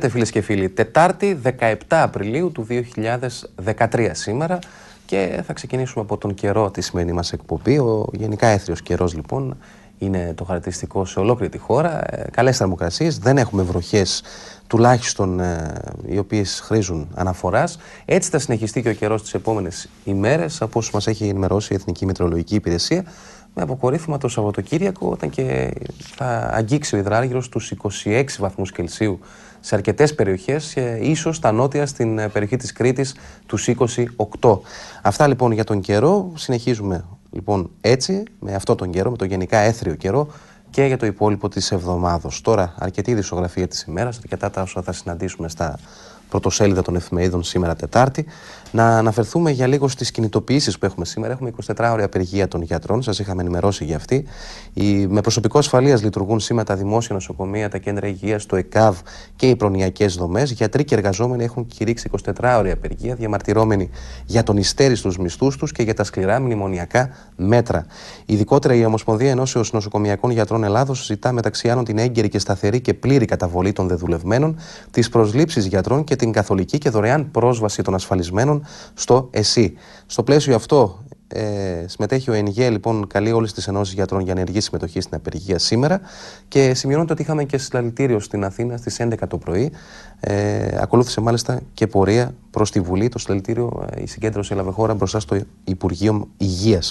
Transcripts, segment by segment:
γίνεται φίλες και φίλοι, Τετάρτη 17 Απριλίου του 2013 σήμερα και θα ξεκινήσουμε από τον καιρό τη σημερινή μας εκπομπή. Ο γενικά έθριος καιρός λοιπόν είναι το χαρακτηριστικό σε ολόκληρη τη χώρα. Ε, Καλές θερμοκρασίες, δεν έχουμε βροχές τουλάχιστον ε, οι οποίες χρίζουν αναφοράς. Έτσι θα συνεχιστεί και ο καιρός τις επόμενες ημέρες, από όσο μας έχει ενημερώσει η Εθνική Μετρολογική Υπηρεσία, με αποκορύφωμα το Σαββατοκύριακο, όταν και θα αγγίξει ο υδράργυρος τους 26 βαθμούς Κελσίου σε αρκετές περιοχές, ε, ίσως τα νότια στην ε, περιοχή της Κρήτης τους 28. Αυτά λοιπόν για τον καιρό. Συνεχίζουμε λοιπόν έτσι, με αυτόν τον καιρό, με τον γενικά έθριο καιρό και για το υπόλοιπο της εβδομάδα. Τώρα, αρκετή δισογραφία της ημέρας, αρκετά τα όσα θα συναντήσουμε στα πρωτοσέλιδα των εφημερίδων σήμερα Τετάρτη. Να αναφερθούμε για λίγο στις κινητοποιήσεις που έχουμε σήμερα. Έχουμε 24 ώρια απεργία των γιατρών, σας είχαμε ενημερώσει για αυτή. Οι, με προσωπικό ασφαλείας λειτουργούν σήμερα τα δημόσια νοσοκομεία, τα κέντρα υγείας, το ΕΚΑΒ και οι προνοιακές δομές. Γιατροί και εργαζόμενοι έχουν κηρύξει 24 ώρε απεργία, διαμαρτυρώμενοι για τον στους μισθούς τους και για τα σκληρά μνημονιακά μέτρα. Ειδικότερα η Ομοσπονδία Ενώσεως Νοσοκομιακών Γιατρών Ελλάδος ζητά μεταξύ άλλων την έγκαιρη και σταθερή και πλήρη καταβολή των δεδουλευμένων, τις προσλήψεις γιατρών και την καθολική και δωρεάν πρόσβαση των ασφαλισμένων στο ΕΣΥ. Στο πλαίσιο αυτό ε, συμμετέχει ο ΕΝΓΕ, λοιπόν, καλεί όλες τις ενώσεις γιατρών για ενεργή συμμετοχή στην απεργία σήμερα. Και σημειώνεται ότι είχαμε και συλλαλητήριο στην Αθήνα στις 11 το πρωί. Ε, ακολούθησε μάλιστα και πορεία προς τη Βουλή. Το συλλαλητήριο, ε, η συγκέντρωση έλαβε χώρα μπροστά στο Υπουργείο Υγείας.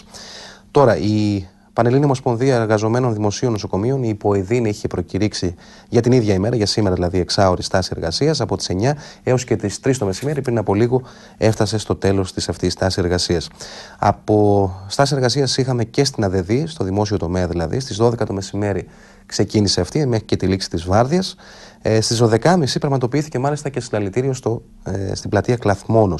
Τώρα, η Πανελλήνια Ομοσπονδία Εργαζομένων Δημοσίων Νοσοκομείων, η Υποεδίνη είχε προκηρύξει για την ίδια ημέρα, για σήμερα δηλαδή, εξάωρη στάση εργασίας από τις 9 έως και τις 3 το μεσημέρι. Πριν από λίγο έφτασε στο τέλος της αυτής η στάσης εργασίας. Από στάση εργασίας είχαμε και στην ΑΔΔ, στο δημόσιο τομέα δηλαδή, στις 12 το μεσημέρι ξεκίνησε αυτή μέχρι και τη λήξη της Βάρδιας. Ε, Στις 12.30 πραγματοποιήθηκε μάλιστα και συλλαλητήριο στο, ε, στην πλατεία Κλαθμόνος.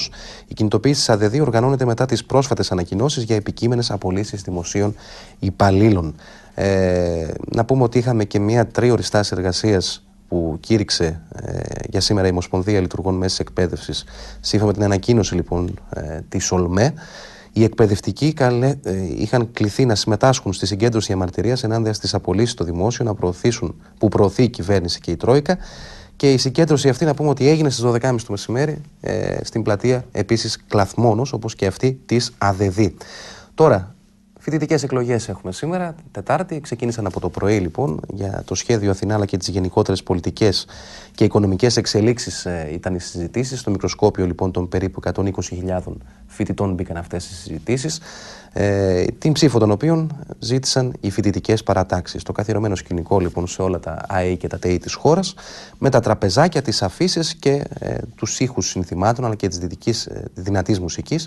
Η κινητοποίηση τη ΑΔΔ οργανώνεται μετά τις πρόσφατες ανακοινώσεις για επικείμενες απολύσεις δημοσίων υπαλλήλων. Ε, να πούμε ότι είχαμε και μια τρίωρη στάση εργασίας που κήρυξε ε, για σήμερα η Ομοσπονδία Λειτουργών Μέσης Εκπαίδευσης, σύμφωνα με την ανακοίνωση λοιπόν ε, της ΟΛΜΕ. Οι εκπαιδευτικοί καλέ, ε, είχαν κληθεί να συμμετάσχουν στη συγκέντρωση διαμαρτυρίας ενάντια στις απολύσεις στο δημόσιο να προωθήσουν, που προωθεί η κυβέρνηση και η Τρόικα. Και η συγκέντρωση αυτή, να πούμε ότι έγινε στις 12.30 το μεσημέρι ε, στην πλατεία επίσης Κλαθμόνος, όπως και αυτή της ΑΔΔ. Τώρα, Φοιτητικές εκλογές έχουμε σήμερα, Τετάρτη. Ξεκίνησαν από το πρωί λοιπόν για το σχέδιο Αθηνά αλλά και τις γενικότερες πολιτικές και οικονομικές εξελίξεις ε, ήταν οι συζητήσεις. Στο μικροσκόπιο λοιπόν των περίπου 120.000 φοιτητών μπήκαν αυτές οι συζητήσεις. Ε, την ψήφο των οποίων ζήτησαν οι φοιτητικές παρατάξεις. Το καθιερωμένο σκηνικό λοιπόν σε όλα τα ΑΕΗ και τα ΤΕΗ της χώρας με τα τραπεζάκια, τις αφήσεις και ε, τους ήχους συνθημάτων αλλά και τη ε, δυνατής μουσικής.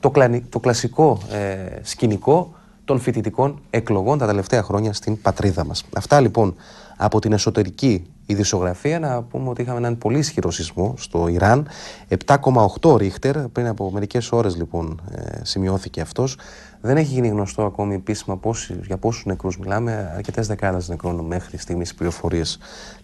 Το, το κλασικό ε, σκηνικό των φοιτητικών εκλογών τα τελευταία χρόνια στην πατρίδα μας. Αυτά λοιπόν από την εσωτερική ειδησογραφία να πούμε ότι είχαμε έναν πολύ ισχυρό σεισμό στο Ιράν 7,8 ρίχτερ πριν από μερικές ώρες λοιπόν ε, σημειώθηκε αυτός δεν έχει γίνει γνωστό ακόμη επίσημα πόσοι, για πόσους νεκρούς μιλάμε. Αρκετές δεκάδες νεκρών μέχρι στιγμής οι πληροφορίες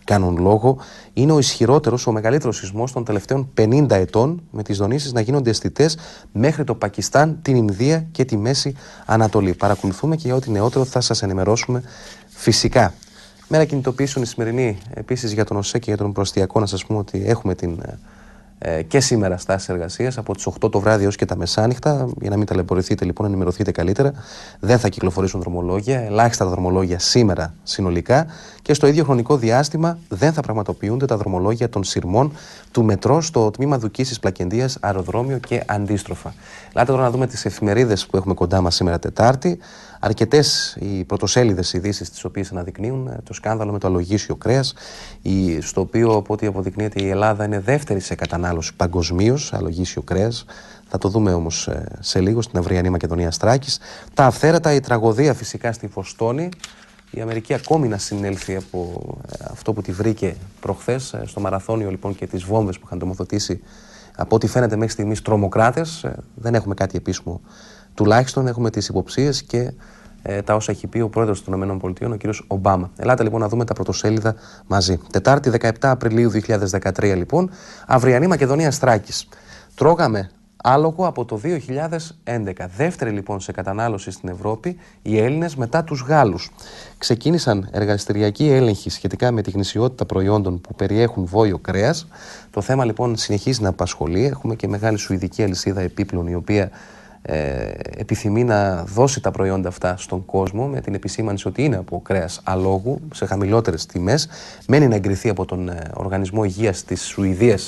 κάνουν λόγο. Είναι ο ισχυρότερος, ο μεγαλύτερος σεισμός των τελευταίων 50 ετών, με τις δονήσεις να γίνονται αισθητές μέχρι το Πακιστάν, την Ινδία και τη Μέση Ανατολή. Παρακολουθούμε και για ό,τι νεότερο θα σας ενημερώσουμε φυσικά. Μέρα κινητοποιήσουν η σημερινή επίσης για τον ΟΣΕ και για τον Προστιακό, να σας πούμε ότι έχουμε την ε, ε, και σήμερα στάσεις εργασίας από τις 8 το βράδυ έως και τα μεσάνυχτα. Για να μην ταλαιπωρηθείτε λοιπόν, ενημερωθείτε καλύτερα. Δεν θα κυκλοφορήσουν δρομολόγια, ελάχιστα τα δρομολόγια σήμερα συνολικά και στο ίδιο χρονικό διάστημα δεν θα πραγματοποιούνται τα δρομολόγια των σειρμών του μετρό στο τμήμα Δουκίσης Πλακεντίας, αεροδρόμιο και αντίστροφα. Λάτε τώρα να δούμε τις εφημερίδες που έχουμε κοντά μας σήμερα Τετάρτη αρκετές οι πρωτοσέλιδες ειδήσεις τις οποίες αναδεικνύουν ε, το σκάνδαλο με το αλογίσιο κρέας, στο οποίο από ό,τι αποδεικνύεται η Ελλάδα είναι δεύτερη σε κατανάλωση παγκοσμίως αλογίσιο κρέας. Θα το δούμε όμως ε, σε λίγο στην αυριανή Μακεδονία Στράκη. Τα αυθέρατα, η τραγωδία φυσικά στη Βοστόνη. Η Αμερική ακόμη να συνέλθει από ε, αυτό που τη βρήκε προχθές στο μαραθώνιο λοιπόν και τις βόμβες που είχαν τομοθετήσει από ό,τι φαίνεται μέχρι στιγμής τρομοκράτες. Δεν έχουμε κάτι επίσημο τουλάχιστον έχουμε τις υποψίες. και ε, τα όσα έχει πει ο πρόεδρος των ΗΠΑ, ο κ. Ομπάμα. Ελάτε λοιπόν να δούμε τα πρωτοσέλιδα μαζί. Τετάρτη 17 Απριλίου 2013 λοιπόν, Αυριανή Μακεδονία Στράκης. Τρώγαμε άλογο από το 2011. Δεύτερη λοιπόν σε κατανάλωση στην Ευρώπη, οι Έλληνες μετά τους Γάλλους. Ξεκίνησαν εργαστηριακοί έλεγχοι σχετικά με τη γνησιότητα προϊόντων που περιέχουν βόλιο κρέας. Το θέμα λοιπόν συνεχίζει να απασχολεί. Έχουμε και μεγάλη σουηδική αλυσίδα επίπλων, η οποία ε, επιθυμεί να δώσει τα προϊόντα αυτά στον κόσμο με την επισήμανση ότι είναι από κρέας αλόγου σε χαμηλότερες τιμές. Μένει να εγκριθεί από τον ε, Οργανισμό Υγείας της Σουηδίας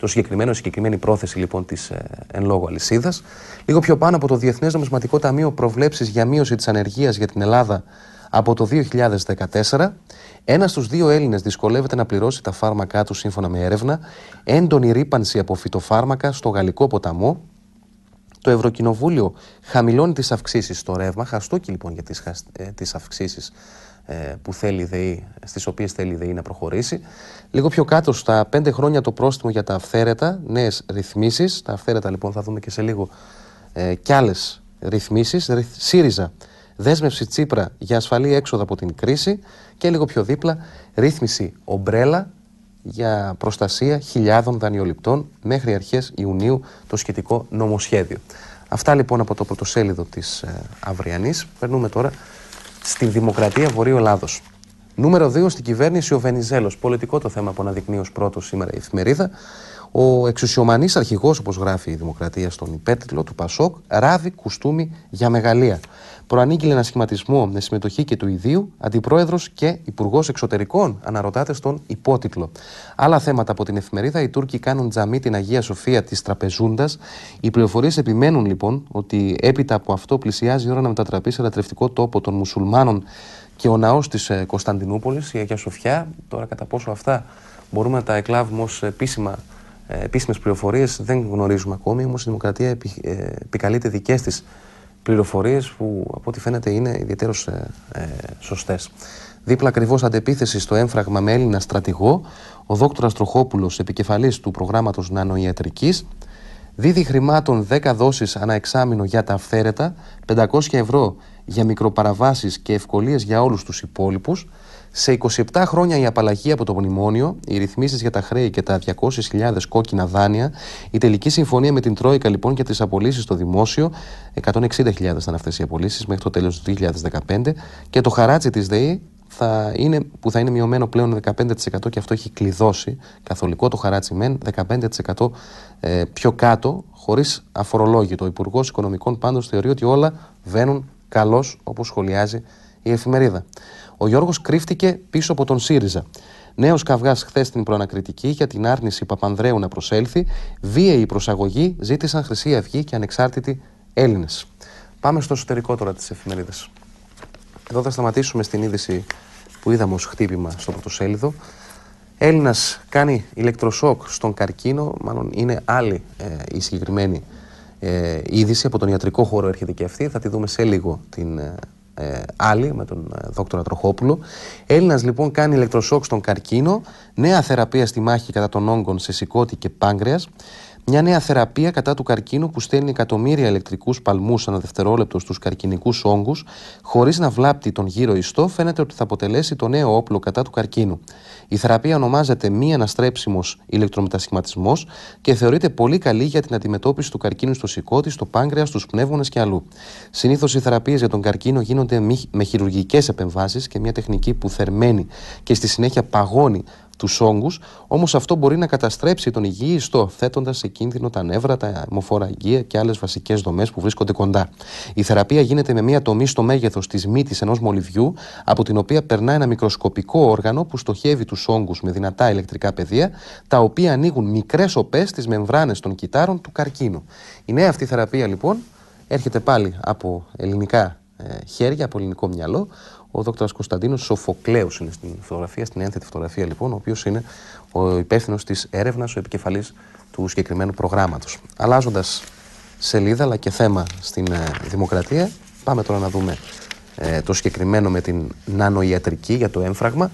το συγκεκριμένο, συγκεκριμένη πρόθεση λοιπόν της ε, εν λόγω αλυσίδας. Λίγο πιο πάνω από το Διεθνές Νομισματικό Ταμείο προβλέψεις για μείωση της ανεργίας για την Ελλάδα από το 2014. Ένας στους δύο Έλληνες δυσκολεύεται να πληρώσει τα φάρμακά του σύμφωνα με έρευνα. Έντονη ρήπανση από φυτοφάρμακα στο Γαλλικό ποταμό το Ευρωκοινοβούλιο χαμηλώνει τις αυξήσεις στο ρεύμα, χαστούκι λοιπόν για τις τις ε, αυξήσεις ε, που θέλει η στις οποίες θέλει η ΔΕΗ να προχωρήσει. Λίγο πιο κάτω στα πέντε χρόνια το πρόστιμο για τα αυθαίρετα, νέες ρυθμίσεις. Τα αυθαίρετα λοιπόν θα δούμε και σε λίγο ε, κι άλλες ρυθμίσεις. ΣΥΡΙΖΑ, δέσμευση Τσίπρα για ασφαλή έξοδο από την κρίση και λίγο πιο δίπλα ρύθμιση ομπρέλα για προστασία χιλιάδων δανειοληπτών μέχρι αρχές Ιουνίου το σχετικό νομοσχέδιο. Αυτά λοιπόν από το πρωτοσέλιδο της ε, αυριανής. Περνούμε τώρα στη Δημοκρατία Βορείου Ελλάδος. Νούμερο 2 στην κυβέρνηση ο Βενιζέλος. Πολιτικό το θέμα που αναδεικνύει ως πρώτος σήμερα η εφημερίδα. Ο εξουσιομανής αρχηγός, όπως γράφει η Δημοκρατία στον υπέτριλο του Πασόκ, ράβει κουστούμι για μεγαλεία προανήγγειλε ένα σχηματισμό με συμμετοχή και του ιδίου, αντιπρόεδρος και υπουργός εξωτερικών, αναρωτάται στον υπότιτλο. Άλλα θέματα από την εφημερίδα. Οι Τούρκοι κάνουν τζαμί την Αγία Σοφία της Τραπεζούντας. Οι πληροφορίες επιμένουν λοιπόν ότι έπειτα από αυτό πλησιάζει η ώρα να μετατραπεί σε λατρευτικό τόπο των μουσουλμάνων και ο ναός της ε, Κωνσταντινούπολης, η Αγία Σοφιά. Τώρα κατά πόσο αυτά μπορούμε να τα εκλάβουμε ως επίσημα ε, επίσημες πληροφορίες δεν γνωρίζουμε ακόμη. Όμως η Δημοκρατία ε, επικαλείται δικές της πληροφορίες που από ό,τι φαίνεται είναι ιδιαίτερως ε, ε, σωστές. Δίπλα ακριβώς αντεπίθεση στο έμφραγμα με Έλληνα στρατηγό, ο Δ. Αστροχόπουλος επικεφαλής του προγράμματος νανοϊατρικής, δίδει χρημάτων 10 δόσεις ανά εξάμεινο για τα αυθαίρετα, 500 ευρώ για μικροπαραβάσεις και ευκολίες για όλους τους υπόλοιπους. Σε 27 χρόνια η απαλλαγή από το μνημόνιο, οι ρυθμίσεις για τα χρέη και τα 200.000 κόκκινα δάνεια, η τελική συμφωνία με την Τρόικα λοιπόν και τις απολύσεις στο δημόσιο, 160.000 ήταν αυτές οι απολύσεις μέχρι το τέλος του 2015, και το χαράτσι της ΔΕΗ θα είναι, που θα είναι μειωμένο πλέον 15% και αυτό έχει κλειδώσει καθολικό το χαράτσι μεν 15% ε, πιο κάτω χωρίς αφορολόγητο. Ο Υπουργός Οικονομικών πάντως θεωρεί ότι όλα βαίνουν καλώς όπως σχολιάζει η εφημερίδα. Ο Γιώργος κρύφτηκε πίσω από τον ΣΥΡΙΖΑ. Νέος καυγάς χθες στην προανακριτική για την άρνηση Παπανδρέου να προσέλθει. Βίαιη προσαγωγή ζήτησαν Χρυσή Αυγή και ανεξάρτητοι Έλληνες. Πάμε στο εσωτερικό τώρα της εφημερίδας. Εδώ θα σταματήσουμε στην είδηση που είδαμε ως χτύπημα στο πρωτοσέλιδο. Έλληνας κάνει ηλεκτροσόκ στον καρκίνο. Μάλλον είναι άλλη ε, η συγκεκριμένη ε, είδηση από τον ιατρικό χώρο έρχεται και αυτή. Θα τη δούμε σε λίγο την, ε, ε, άλλη, με τον ε, δόκτωρα Τροχόπουλο. Έλληνας λοιπόν κάνει ηλεκτροσόκ στον καρκίνο, νέα θεραπεία στη μάχη κατά των όγκων σε σηκώτη και πάγκρεας. Μια νέα θεραπεία κατά του καρκίνου που στέλνει εκατομμύρια ηλεκτρικούς παλμούς ανά δευτερόλεπτο στους καρκινικούς όγκους, χωρίς να βλάπτει τον γύρο ιστό, φαίνεται ότι θα αποτελέσει το νέο όπλο κατά του καρκίνου. Η θεραπεία ονομάζεται μη αναστρέψιμος ηλεκτρομετασχηματισμός και θεωρείται πολύ καλή για την αντιμετώπιση του καρκίνου στο σηκώτη, στο πάγκρεα, στους πνεύμονες και αλλού. Συνήθως οι θεραπείες για τον καρκίνο γίνονται με χειρουργικές επεμβάσεις και μια τεχνική που θερμαίνει και στη συνέχεια παγώνει τους όγκους, όμως αυτό μπορεί να καταστρέψει τον υγιή ιστό, θέτοντας σε κίνδυνο τα νεύρα, τα αιμοφοραγγεία και άλλες βασικές δομές που βρίσκονται κοντά. Η θεραπεία γίνεται με μία τομή στο μέγεθος της μύτης ενός μολυβιού, από την οποία περνά ένα μικροσκοπικό όργανο που στοχεύει τους όγκους με δυνατά ηλεκτρικά πεδία, τα οποία ανοίγουν μικρές οπές στις μεμβράνες των κυτάρων του καρκίνου. Η νέα αυτή θεραπεία λοιπόν έρχεται πάλι από ελληνικά ε, χέρια, από ελληνικό μυαλό, ο Δ. Κωνσταντίνο Σοφοκλέου είναι στην φωτογραφία, στην ένθετη φωτογραφία λοιπόν, ο οποίος είναι ο υπεύθυνος της έρευνας, ο επικεφαλής του συγκεκριμένου προγράμματος. Αλλάζοντας σελίδα αλλά και θέμα στην ε, δημοκρατία, πάμε τώρα να δούμε ε, το συγκεκριμένο με την νανοϊατρική για το έμφραγμα.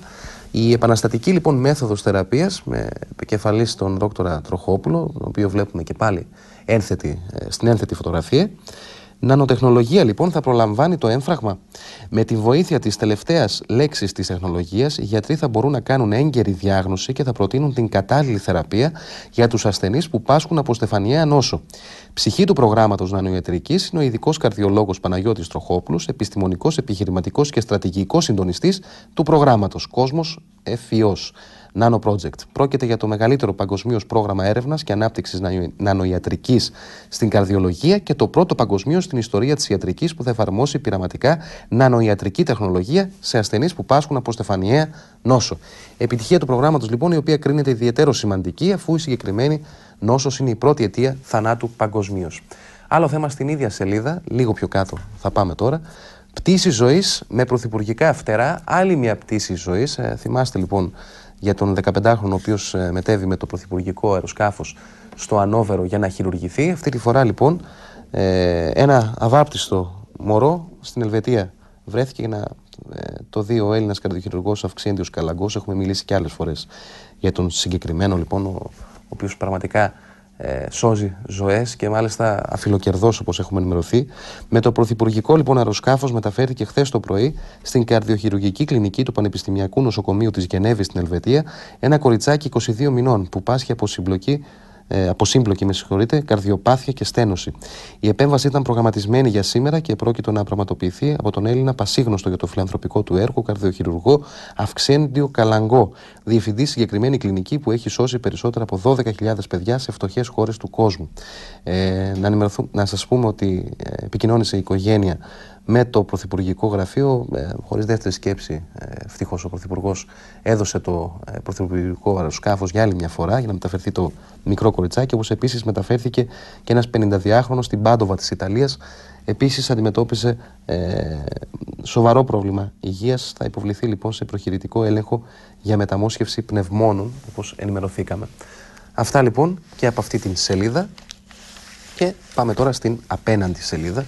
Η επαναστατική λοιπόν μέθοδος θεραπείας με επικεφαλής τον δόκτορα Τροχόπουλο, τον οποίο βλέπουμε και πάλι ένθετη, ε, στην ένθετη φωτογραφία, Νανοτεχνολογία λοιπόν θα προλαμβάνει το έμφραγμα. Με τη βοήθεια της τελευταίας λέξης της τεχνολογίας, οι γιατροί θα μπορούν να κάνουν έγκαιρη διάγνωση και θα προτείνουν την κατάλληλη θεραπεία για τους ασθενείς που πάσχουν από στεφανιαία νόσο. Ψυχή του προγράμματος Νανοιατρικής είναι ο ειδικός καρδιολόγος Παναγιώτης Τροχόπουλος, επιστημονικός, επιχειρηματικός και στρατηγικός συντονιστής του προγράμματος Κόσμος Εφιός. Nano Project. Πρόκειται για το μεγαλύτερο παγκοσμίως πρόγραμμα έρευνας και ανάπτυξης νανοϊατρική στην καρδιολογία και το πρώτο παγκοσμίως στην ιστορία της ιατρικής που θα εφαρμόσει πειραματικά νανοϊατρική τεχνολογία σε ασθενείς που πάσχουν από στεφανιαία νόσο. Επιτυχία του προγράμματος λοιπόν, η οποία κρίνεται ιδιαίτερο σημαντική, αφού η συγκεκριμένη νόσος είναι η πρώτη αιτία θανάτου παγκοσμίως. Άλλο θέμα στην ίδια σελίδα, λίγο πιο κάτω θα πάμε τώρα. Πτήση ζωής με πρωθυπουργικά φτερά, άλλη μια πτήση ζωής. Ε, θυμάστε λοιπόν για τον 15χρονο, ο οποίος ε, μετέβη με το πρωθυπουργικό αεροσκάφος στο Ανόβερο για να χειρουργηθεί. Αυτή τη φορά λοιπόν ε, ένα αβάπτιστο μωρό στην Ελβετία βρέθηκε για να ε, το δει ο Έλληνας καρδιοχειρουργός Αυξέντιος Καλαγκός. Έχουμε μιλήσει και άλλες φορές για τον συγκεκριμένο λοιπόν, ο, ο οποίος πραγματικά ε, σώζει ζωές και μάλιστα αφιλοκερδός όπως έχουμε ενημερωθεί. Με το πρωθυπουργικό λοιπόν αεροσκάφος μεταφέρθηκε χθες το πρωί στην καρδιοχειρουργική κλινική του Πανεπιστημιακού Νοσοκομείου της Γενέβης στην Ελβετία ένα κοριτσάκι 22 μηνών που πάσχει από συμπλοκή ε, από σύμπλοκη, με συγχωρείτε, καρδιοπάθεια και στένωση. Η επέμβαση ήταν προγραμματισμένη για σήμερα και πρόκειται να πραγματοποιηθεί από τον Έλληνα πασίγνωστο για το φιλανθρωπικό του έργο, καρδιοχειρουργό Αυξέντιο Καλαγκό, διευθυντή συγκεκριμένη κλινική που έχει σώσει περισσότερα από 12.000 παιδιά σε φτωχές χώρες του κόσμου. Ε, να, να σας πούμε ότι ε, επικοινώνησε η οικογένεια με το Πρωθυπουργικό Γραφείο, ε, χωρίς δεύτερη σκέψη. Ε, Ευτυχώς ο Πρωθυπουργός έδωσε το ε, Πρωθυπουργικό αεροσκάφος για άλλη μια φορά για να μεταφερθεί το μικρό κοριτσάκι, όπως επίσης μεταφέρθηκε και ένας 52χρονο στην Πάντοβα της Ιταλίας. Επίσης αντιμετώπισε ε, σοβαρό πρόβλημα υγείας. Θα υποβληθεί λοιπόν σε προχειρητικό έλεγχο για μεταμόσχευση πνευμόνων, όπως ενημερωθήκαμε. Αυτά λοιπόν και από αυτή την σελίδα. Και πάμε τώρα στην απέναντι σελίδα.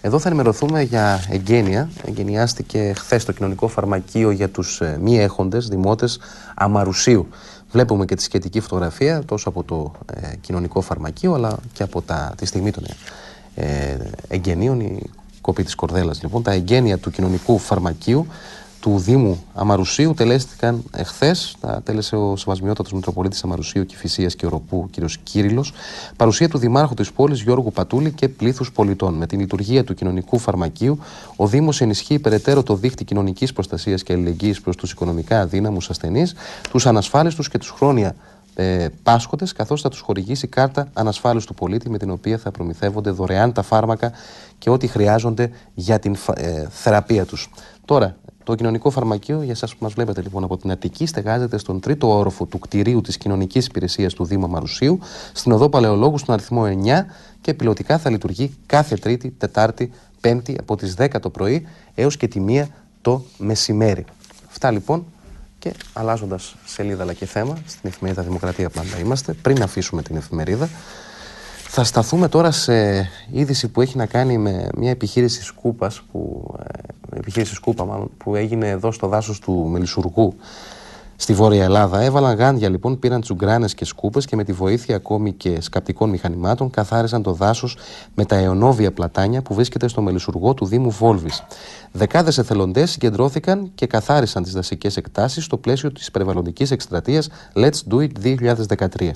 Εδώ θα ενημερωθούμε για εγγένεια. Εγγενιάστηκε χθες το κοινωνικό φαρμακείο για τους ε, μη έχοντες δημότες Αμαρουσίου. Βλέπουμε και τη σχετική φωτογραφία τόσο από το ε, κοινωνικό φαρμακείο αλλά και από τα, τη στιγμή των ε, εγγενείων, η κοπή της κορδέλας. Λοιπόν, τα εγγένεια του κοινωνικού φαρμακείου του Δήμου Αμαρουσίου τελέστηκαν εχθές. Τα τέλεσε ο Σεβασμιότατος Μητροπολίτης Αμαρουσίου και Φυσίας και Οροπού, κ. Κύριλο, παρουσία του Δημάρχου της πόλης Γιώργου Πατούλη και πλήθους πολιτών. Με την λειτουργία του κοινωνικού φαρμακείου, ο Δήμος ενισχύει περαιτέρω το δίχτυ κοινωνικής προστασίας και αλληλεγγύης προς τους οικονομικά αδύναμους ασθενείς, τους ανασφάλιστους και τους χρόνια ε, πάσχοντες, καθώς θα τους χορηγήσει κάρτα ανασφάλισης του πολίτη, με την οποία θα προμηθεύονται δωρεάν τα φάρμακα και ό,τι χρειάζονται για την ε, θεραπεία τους. Τώρα, το κοινωνικό φαρμακείο, για εσάς που μας βλέπετε λοιπόν από την Αττική, στεγάζεται στον τρίτο όροφο του κτηρίου της κοινωνικής υπηρεσίας του Δήμου Μαρουσίου, στην οδό Παλαιολόγου, στον αριθμό 9 και πιλωτικά θα λειτουργεί κάθε Τρίτη, Τετάρτη, Πέμπτη από τις 10 το πρωί έως και τη 1 το μεσημέρι. Αυτά λοιπόν και αλλάζοντας σελίδα αλλά και θέμα, στην εφημερίδα Δημοκρατία πάντα είμαστε, πριν αφήσουμε την εφημερίδα, θα σταθούμε τώρα σε είδηση που έχει να κάνει με μια επιχείρηση σκούπας, που, ε, επιχείρηση σκούπα μάλλον, που έγινε εδώ στο δάσος του Μελισουργού. Στη Βόρεια Ελλάδα έβαλαν γάντια λοιπόν, πήραν τσουγκράνες και σκούπες και με τη βοήθεια ακόμη και σκαπτικών μηχανημάτων καθάρισαν το δάσος με τα αιωνόβια πλατάνια που βρίσκεται στο μελισουργό του Δήμου Βόλβης. Δεκάδες εθελοντές συγκεντρώθηκαν και καθάρισαν τις δασικές εκτάσεις στο πλαίσιο της περιβαλλοντικής εκστρατείας Let's Do It 2013.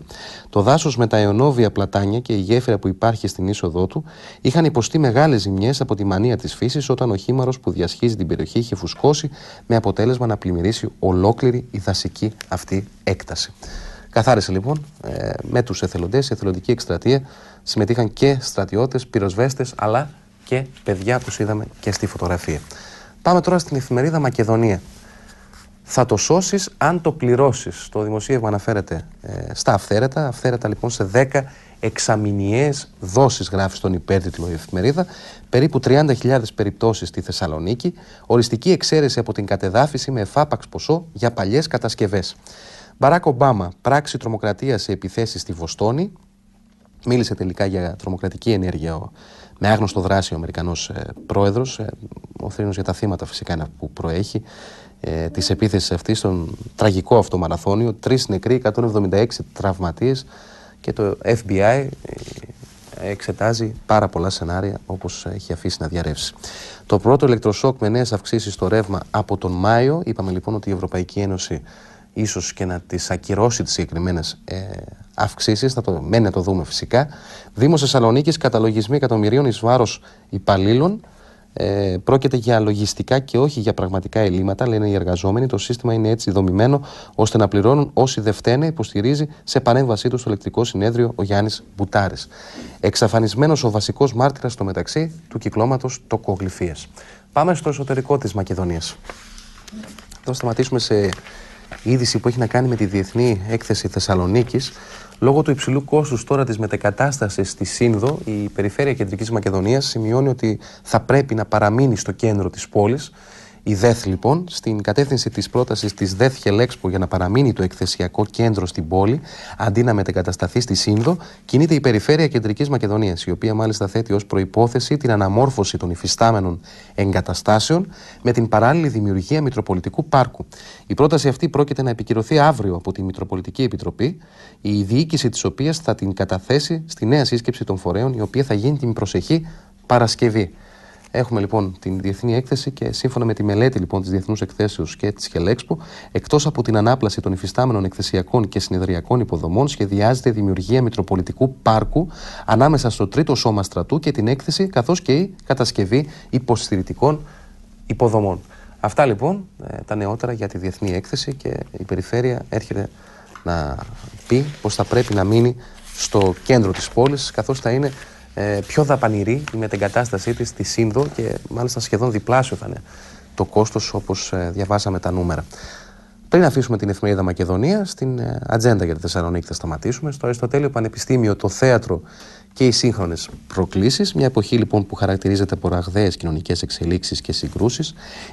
Το δάσος με τα αιωνόβια πλατάνια και η γέφυρα που υπάρχει στην είσοδό του είχαν υποστεί μεγάλες ζημιές από τη μανία της φύσης όταν ο χήμαρος που διασχίζει την περιοχή είχε φουσκώσει με αποτέλεσμα να πλημμυρίσει ολόκληρη η δασική δασική αυτή έκταση. Καθάρισε λοιπόν ε, με τους εθελοντές, η εθελοντική εκστρατεία συμμετείχαν και στρατιώτες, πυροσβέστες αλλά και παιδιά που είδαμε και στη φωτογραφία. Πάμε τώρα στην εφημερίδα Μακεδονία. Θα το σώσεις αν το πληρώσεις. Το δημοσίευμα αναφέρεται ε, στα αυθαίρετα. Αυθαίρετα λοιπόν σε 10 εξαμηνιαίες δόσεις γράφει στον υπέρτιτλο η εφημερίδα, περίπου 30.000 περιπτώσεις στη Θεσσαλονίκη, οριστική εξαίρεση από την κατεδάφιση με εφάπαξ ποσό για παλιές κατασκευές. Μπαράκ Ομπάμα, πράξη τρομοκρατίας σε επιθέσεις στη Βοστόνη. Μίλησε τελικά για τρομοκρατική ενέργεια με άγνωστο δράση ο Αμερικανός ε, πρόεδρος. Ε, ο θρήνος για τα θύματα φυσικά που προέχει ε, της επίθεσης αυτής στον τραγικό αυτό μαραθώνιο. Τρεις νεκροί, 176 τραυματίες και το FBI ε, εξετάζει πάρα πολλά σενάρια όπως έχει αφήσει να διαρρεύσει. Το πρώτο ηλεκτροσόκ με νέες αυξήσεις στο ρεύμα από τον Μάιο. Είπαμε λοιπόν ότι η Ευρωπαϊκή Ένωση ίσως και να τις ακυρώσει τις συγκεκριμένες ε, αυξήσεις, θα το, μένει να το δούμε φυσικά. Δήμος Θεσσαλονίκης, καταλογισμοί εκατομμυρίων εις βάρος υπαλλήλων. Ε, πρόκειται για λογιστικά και όχι για πραγματικά ελλείμματα, λένε οι εργαζόμενοι. Το σύστημα είναι έτσι δομημένο ώστε να πληρώνουν όσοι δεν φταίνε, υποστηρίζει σε πανέμβασή του στο ηλεκτρικό συνέδριο ο Γιάννης Μπουτάρης. Εξαφανισμένος ο βασικός μάρτυρας στο μεταξύ του κυκλώματος Τοκογλυφίας. Πάμε στο εσωτερικό της Μακεδονίας. Θα σταματήσουμε σε είδηση που έχει να κάνει με τη Διεθνή Έκθεση Θεσσαλονίκης. Λόγω του υψηλού κόστους τώρα της μετεκατάστασης στη Σύνδο, η Περιφέρεια Κεντρικής Μακεδονίας σημειώνει ότι θα πρέπει να παραμείνει στο κέντρο της πόλης η ΔΕΘ λοιπόν, στην κατεύθυνση της πρότασης της ΔΕΘ Χελέξπο για να παραμείνει το εκθεσιακό κέντρο στην πόλη, αντί να μετεγκατασταθεί στη Σύνδο, κινείται η Περιφέρεια Κεντρικής Μακεδονίας, η οποία μάλιστα θέτει ως προπόθεση την αναμόρφωση των υφιστάμενων εγκαταστάσεων με την παράλληλη δημιουργία Μητροπολιτικού Πάρκου. Η πρόταση αυτή πρόκειται να επικυρωθεί αύριο από τη Μητροπολιτική Επιτροπή, η διοίκηση της οποίας θα την καταθέσει στη νέα σύσκεψη των φορέων, η οποία θα γίνει την προσεχή Παρασκευή. Έχουμε λοιπόν την διεθνή έκθεση και σύμφωνα με τη μελέτη λοιπόν της Διεθνούς Εκθέσεως και της Χελέξπο, εκτός από την ανάπλαση των υφιστάμενων εκθεσιακών και συνεδριακών υποδομών, σχεδιάζεται η δημιουργία Μητροπολιτικού Πάρκου ανάμεσα στο Τρίτο Σώμα Στρατού και την έκθεση, καθώς και η κατασκευή υποστηρητικών υποδομών. Αυτά λοιπόν ε, τα νεότερα για τη διεθνή έκθεση και η περιφέρεια έρχεται να πει πως θα πρέπει να μείνει στο κέντρο της πόλης καθώς θα είναι ε, πιο δαπανηρή η μετεγκατάστασή της στη Σύνδο και μάλιστα σχεδόν διπλάσιο θα το κόστος όπως ε, διαβάσαμε τα νούμερα. Πριν αφήσουμε την εφημερίδα Μακεδονία, στην ε, ατζέντα για τη Θεσσαλονίκη θα σταματήσουμε. Στο Αριστοτέλειο Πανεπιστήμιο το θέατρο και οι σύγχρονες προκλήσεις. Μια εποχή λοιπόν που χαρακτηρίζεται από ραγδαίες κοινωνικές εξελίξεις και συγκρούσεις,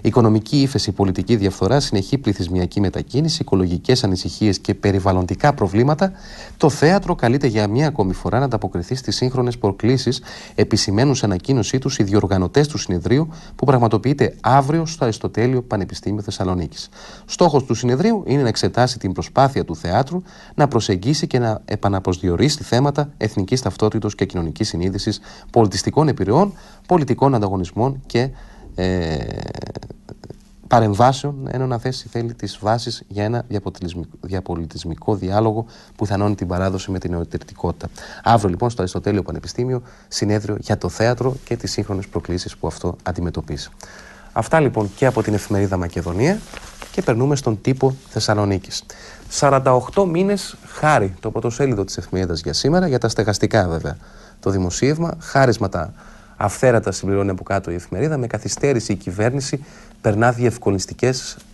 οικονομική ύφεση, πολιτική διαφθορά, συνεχή πληθυσμιακή μετακίνηση, οικολογικές ανησυχίες και περιβαλλοντικά προβλήματα, το θέατρο καλείται για μια ακόμη φορά να ανταποκριθεί στις σύγχρονες προκλήσεις, επισημαίνουν σε ανακοίνωσή τους οι διοργανωτές του συνεδρίου που πραγματοποιείται αύριο στο Αριστοτέλειο Πανεπιστήμιο Θεσσαλονίκης. Στόχος του συνεδρίου είναι να εξετάσει την προσπάθεια του θεάτρου να προσεγγίσει και να επαναπροσδιορίσει θέματα εθνικής ταυτότητας και κοινωνικής συνείδησης, πολιτιστικών επιρροών, πολιτικών ανταγωνισμών και ε, παρεμβάσεων ενώ να θέσει θέλει τις βάσεις για ένα διαπολιτισμικό διάλογο που θα την παράδοση με την νεοτερτικότητα. Αύριο λοιπόν στο Αριστοτέλειο Πανεπιστήμιο συνέδριο για το θέατρο και τις σύγχρονες προκλήσεις που αυτό αντιμετωπίζει. Αυτά λοιπόν και από την εφημερίδα Μακεδονία και περνούμε στον τύπο Θεσσαλονίκης. 48 μήνες χάρη το πρωτοσέλιδο της εφημερίδας για σήμερα, για τα στεγαστικά βέβαια. Το δημοσίευμα, χάρισματα αυθέρατα συμπληρώνει από κάτω η εφημερίδα. Με καθυστέρηση η κυβέρνηση περνά διευκολυντικέ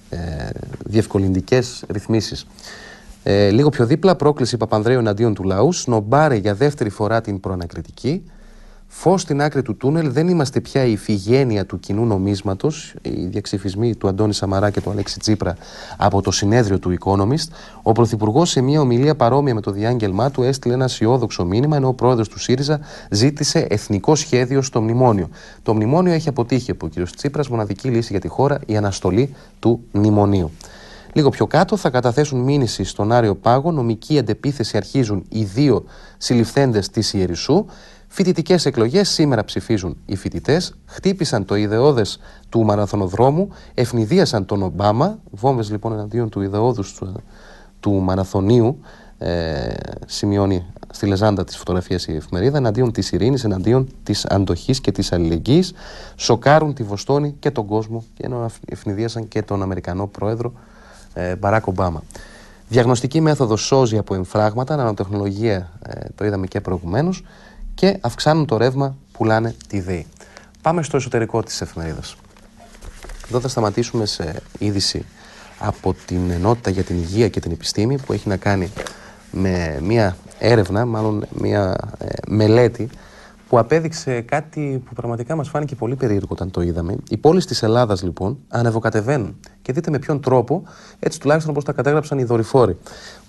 ε, διευκολυντικές ρυθμίσεις. Ε, λίγο πιο δίπλα, πρόκληση Παπανδρέου εναντίον του λαού, σνομπάρε για δεύτερη φορά την προανακριτική. Φως στην άκρη του τούνελ, δεν είμαστε πια η ηφηγένεια του κοινού νομίσματος. Οι διαξυφισμοί του Αντώνη Σαμαρά και του Αλέξη Τσίπρα από το συνέδριο του Economist. Ο Πρωθυπουργός, σε μια ομιλία παρόμοια με το διάγγελμά του, έστειλε ένα αισιόδοξο μήνυμα, ενώ ο πρόεδρος του ΣΥΡΙΖΑ ζήτησε εθνικό σχέδιο στο μνημόνιο. Το μνημόνιο έχει αποτύχει από ο κ. Τσίπρας, μοναδική λύση για τη χώρα, η αναστολή του μνημονίου. Λίγο πιο κάτω θα καταθέσουν μήνυση στον Άριο Πάγο. Νομική αντεπίθεση αρχίζουν οι δύο συλληφθέντες της Ιερισσού. Φοιτητικές εκλογές σήμερα ψηφίζουν οι φοιτητές, χτύπησαν το ιδεώδες του μαραθωνοδρόμου, ευνηδίασαν τον Ομπάμα. Βόμβες λοιπόν εναντίον του ιδεώδους του, του μαραθωνίου, ε, σημειώνει στη λεζάντα τη φωτογραφία η εφημερίδα, εναντίον της ειρήνης, εναντίον της αντοχής και της αλληλεγγύης. Σοκάρουν τη Βοστόνη και τον κόσμο, και ενώ ευνηδίασαν και τον Αμερικανό πρόεδρο ε, Μπαράκ Ομπάμα. Διαγνωστική μέθοδος σώζει από εμφράγματα, νανοτεχνολογία, ε, το είδαμε και προηγουμένως και αυξάνουν το ρεύμα, πουλάνε τη ΔΕΗ. Πάμε στο εσωτερικό της εφημερίδας. Εδώ θα σταματήσουμε σε είδηση από την Ενότητα για την Υγεία και την Επιστήμη που έχει να κάνει με μια έρευνα, μάλλον μια ε, μελέτη που απέδειξε κάτι που πραγματικά μας φάνηκε πολύ περίεργο όταν το είδαμε. Οι πόλεις της Ελλάδας λοιπόν ανεβοκατεβαίνουν. Και δείτε με ποιον τρόπο, έτσι τουλάχιστον όπως τα κατέγραψαν οι δορυφόροι.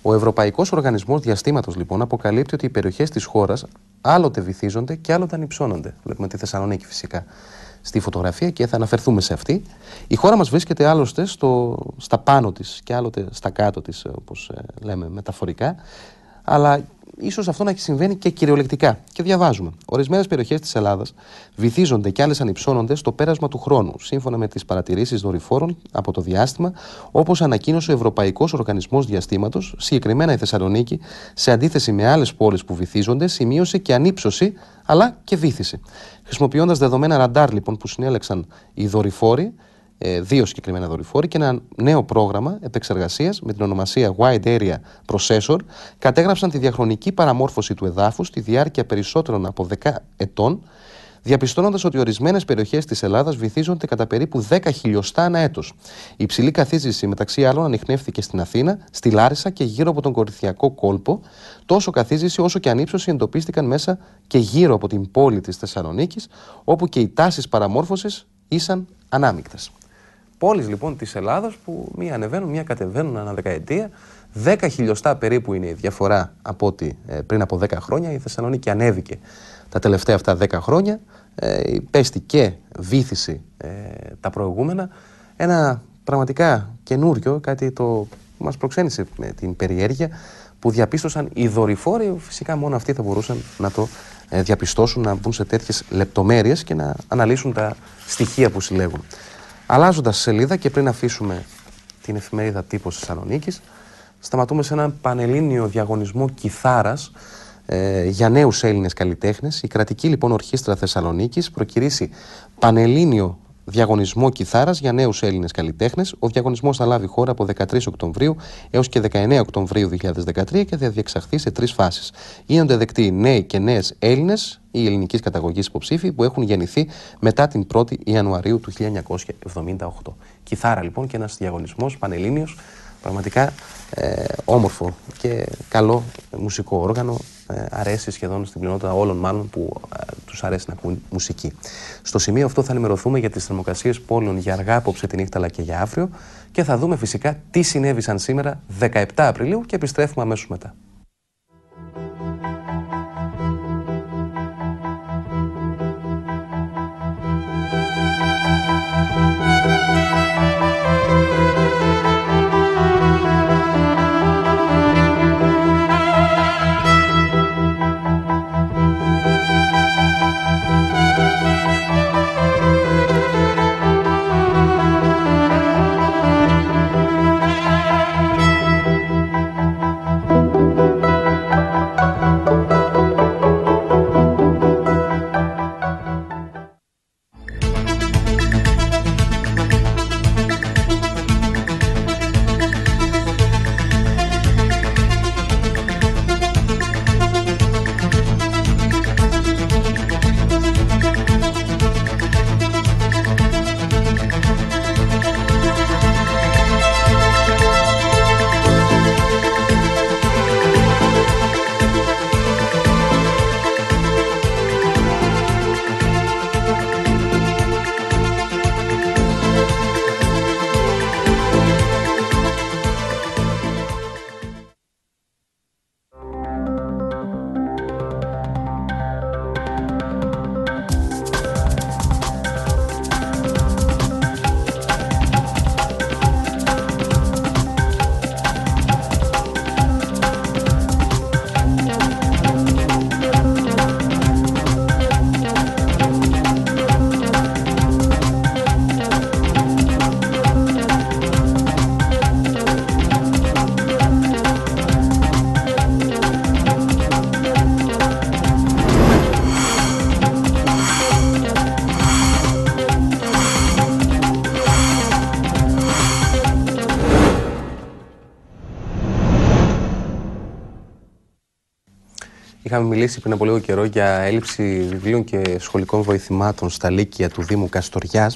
Ο Ευρωπαϊκός Οργανισμός Διαστήματος λοιπόν αποκαλύπτει ότι οι περιοχές της χώρας άλλοτε βυθίζονται και άλλοτε ανυψώνονται. Βλέπουμε τη Θεσσαλονίκη φυσικά στη φωτογραφία και θα αναφερθούμε σε αυτή. Η χώρα μας βρίσκεται άλλωστε στο, στα πάνω της και άλλοτε στα κάτω της, όπως ε, λέμε μεταφορικά, αλλά ίσως αυτό να συμβαίνει και κυριολεκτικά. Και διαβάζουμε. Ορισμένες περιοχές της Ελλάδας βυθίζονται και άλλες ανυψώνονται στο πέρασμα του χρόνου, σύμφωνα με τις παρατηρήσεις δορυφόρων από το διάστημα, όπως ανακοίνωσε ο Ευρωπαϊκός Οργανισμός Διαστήματος, συγκεκριμένα η Θεσσαλονίκη, σε αντίθεση με άλλες πόλεις που βυθίζονται, σημείωσε και ανύψωση αλλά και βύθιση. Χρησιμοποιώντας δεδομένα ραντάρ λοιπόν που συνέλεξαν οι δορυφόροι, ε, δύο συγκεκριμένα δορυφόροι και ένα νέο πρόγραμμα επεξεργασίας με την ονομασία Wide Area Processor κατέγραψαν τη διαχρονική παραμόρφωση του εδάφους στη διάρκεια περισσότερων από 10 ετών, διαπιστώνοντας ότι ορισμένες περιοχές της Ελλάδας βυθίζονται κατά περίπου 10 χιλιοστά ανά έτος. Η υψηλή καθίζηση μεταξύ άλλων ανιχνεύθηκε στην Αθήνα, στη Λάρισα και γύρω από τον Κορυθιακό κόλπο. Τόσο καθίζηση όσο και ανύψωση εντοπίστηκαν μέσα και γύρω από την πόλη της Θεσσαλονίκης, όπου και οι τάσεις παραμόρφωσης ήσαν ανάμεικτες. Πόλεις λοιπόν της Ελλάδα που μία ανεβαίνουν, μία κατεβαίνουν ανά δεκαετία. Δέκα χιλιοστά περίπου είναι η διαφορά από ότι ε, πριν από 10 χρόνια η Θεσσαλονίκη ανέβηκε τα τελευταία αυτά 10 χρόνια. Ε, και βήθηση ε, τα προηγούμενα. Ένα πραγματικά καινούριο, κάτι το μας προξένησε με την περιέργεια που διαπίστωσαν οι δορυφόροι, φυσικά μόνο αυτοί θα μπορούσαν να το ε, διαπιστώσουν, να μπουν σε τέτοιες λεπτομέρειες και να αναλύσουν τα στοιχεία που συλλέγουν. Αλλάζοντας σελίδα και πριν αφήσουμε την εφημερίδα τύπος Θεσσαλονίκης, σταματούμε σε έναν πανελλήνιο διαγωνισμό κιθάρας ε, για νέους Έλληνες καλλιτέχνες. Η κρατική λοιπόν ορχήστρα Θεσσαλονίκης προκυρήσει πανελλήνιο διαγωνισμό κιθάρας για νέους Έλληνες καλλιτέχνες. Ο διαγωνισμός θα λάβει χώρα από 13 Οκτωβρίου έως και 19 Οκτωβρίου 2013 και θα διεξαχθεί σε τρεις φάσεις. Γίνονται δεκτοί νέοι και νέες Έλληνες, ή Ελληνικής καταγωγής υποψήφοι που έχουν γεννηθεί μετά την 1η Ιανουαρίου του 1978. Κιθάρα λοιπόν και ένας διαγωνισμός πανελλήνιος, πραγματικά ε, όμορφο και καλό μουσικό όργανο, ε, αρέσει σχεδόν στην πλειονότητα όλων μάλλον που ε, τους αρέσει να ακούν μουσική. Στο σημείο αυτό θα ενημερωθούμε για τις θερμοκρασίες πόλων για αργά απόψε τη νύχτα αλλά και για αύριο και θα δούμε φυσικά τι συνέβησαν σήμερα 17 Απριλίου και επιστρέφουμε αμέσως μετά. Είχαμε μιλήσει πριν από λίγο καιρό για έλλειψη βιβλίων και σχολικών βοηθημάτων στα Λύκεια του Δήμου Καστοριάς.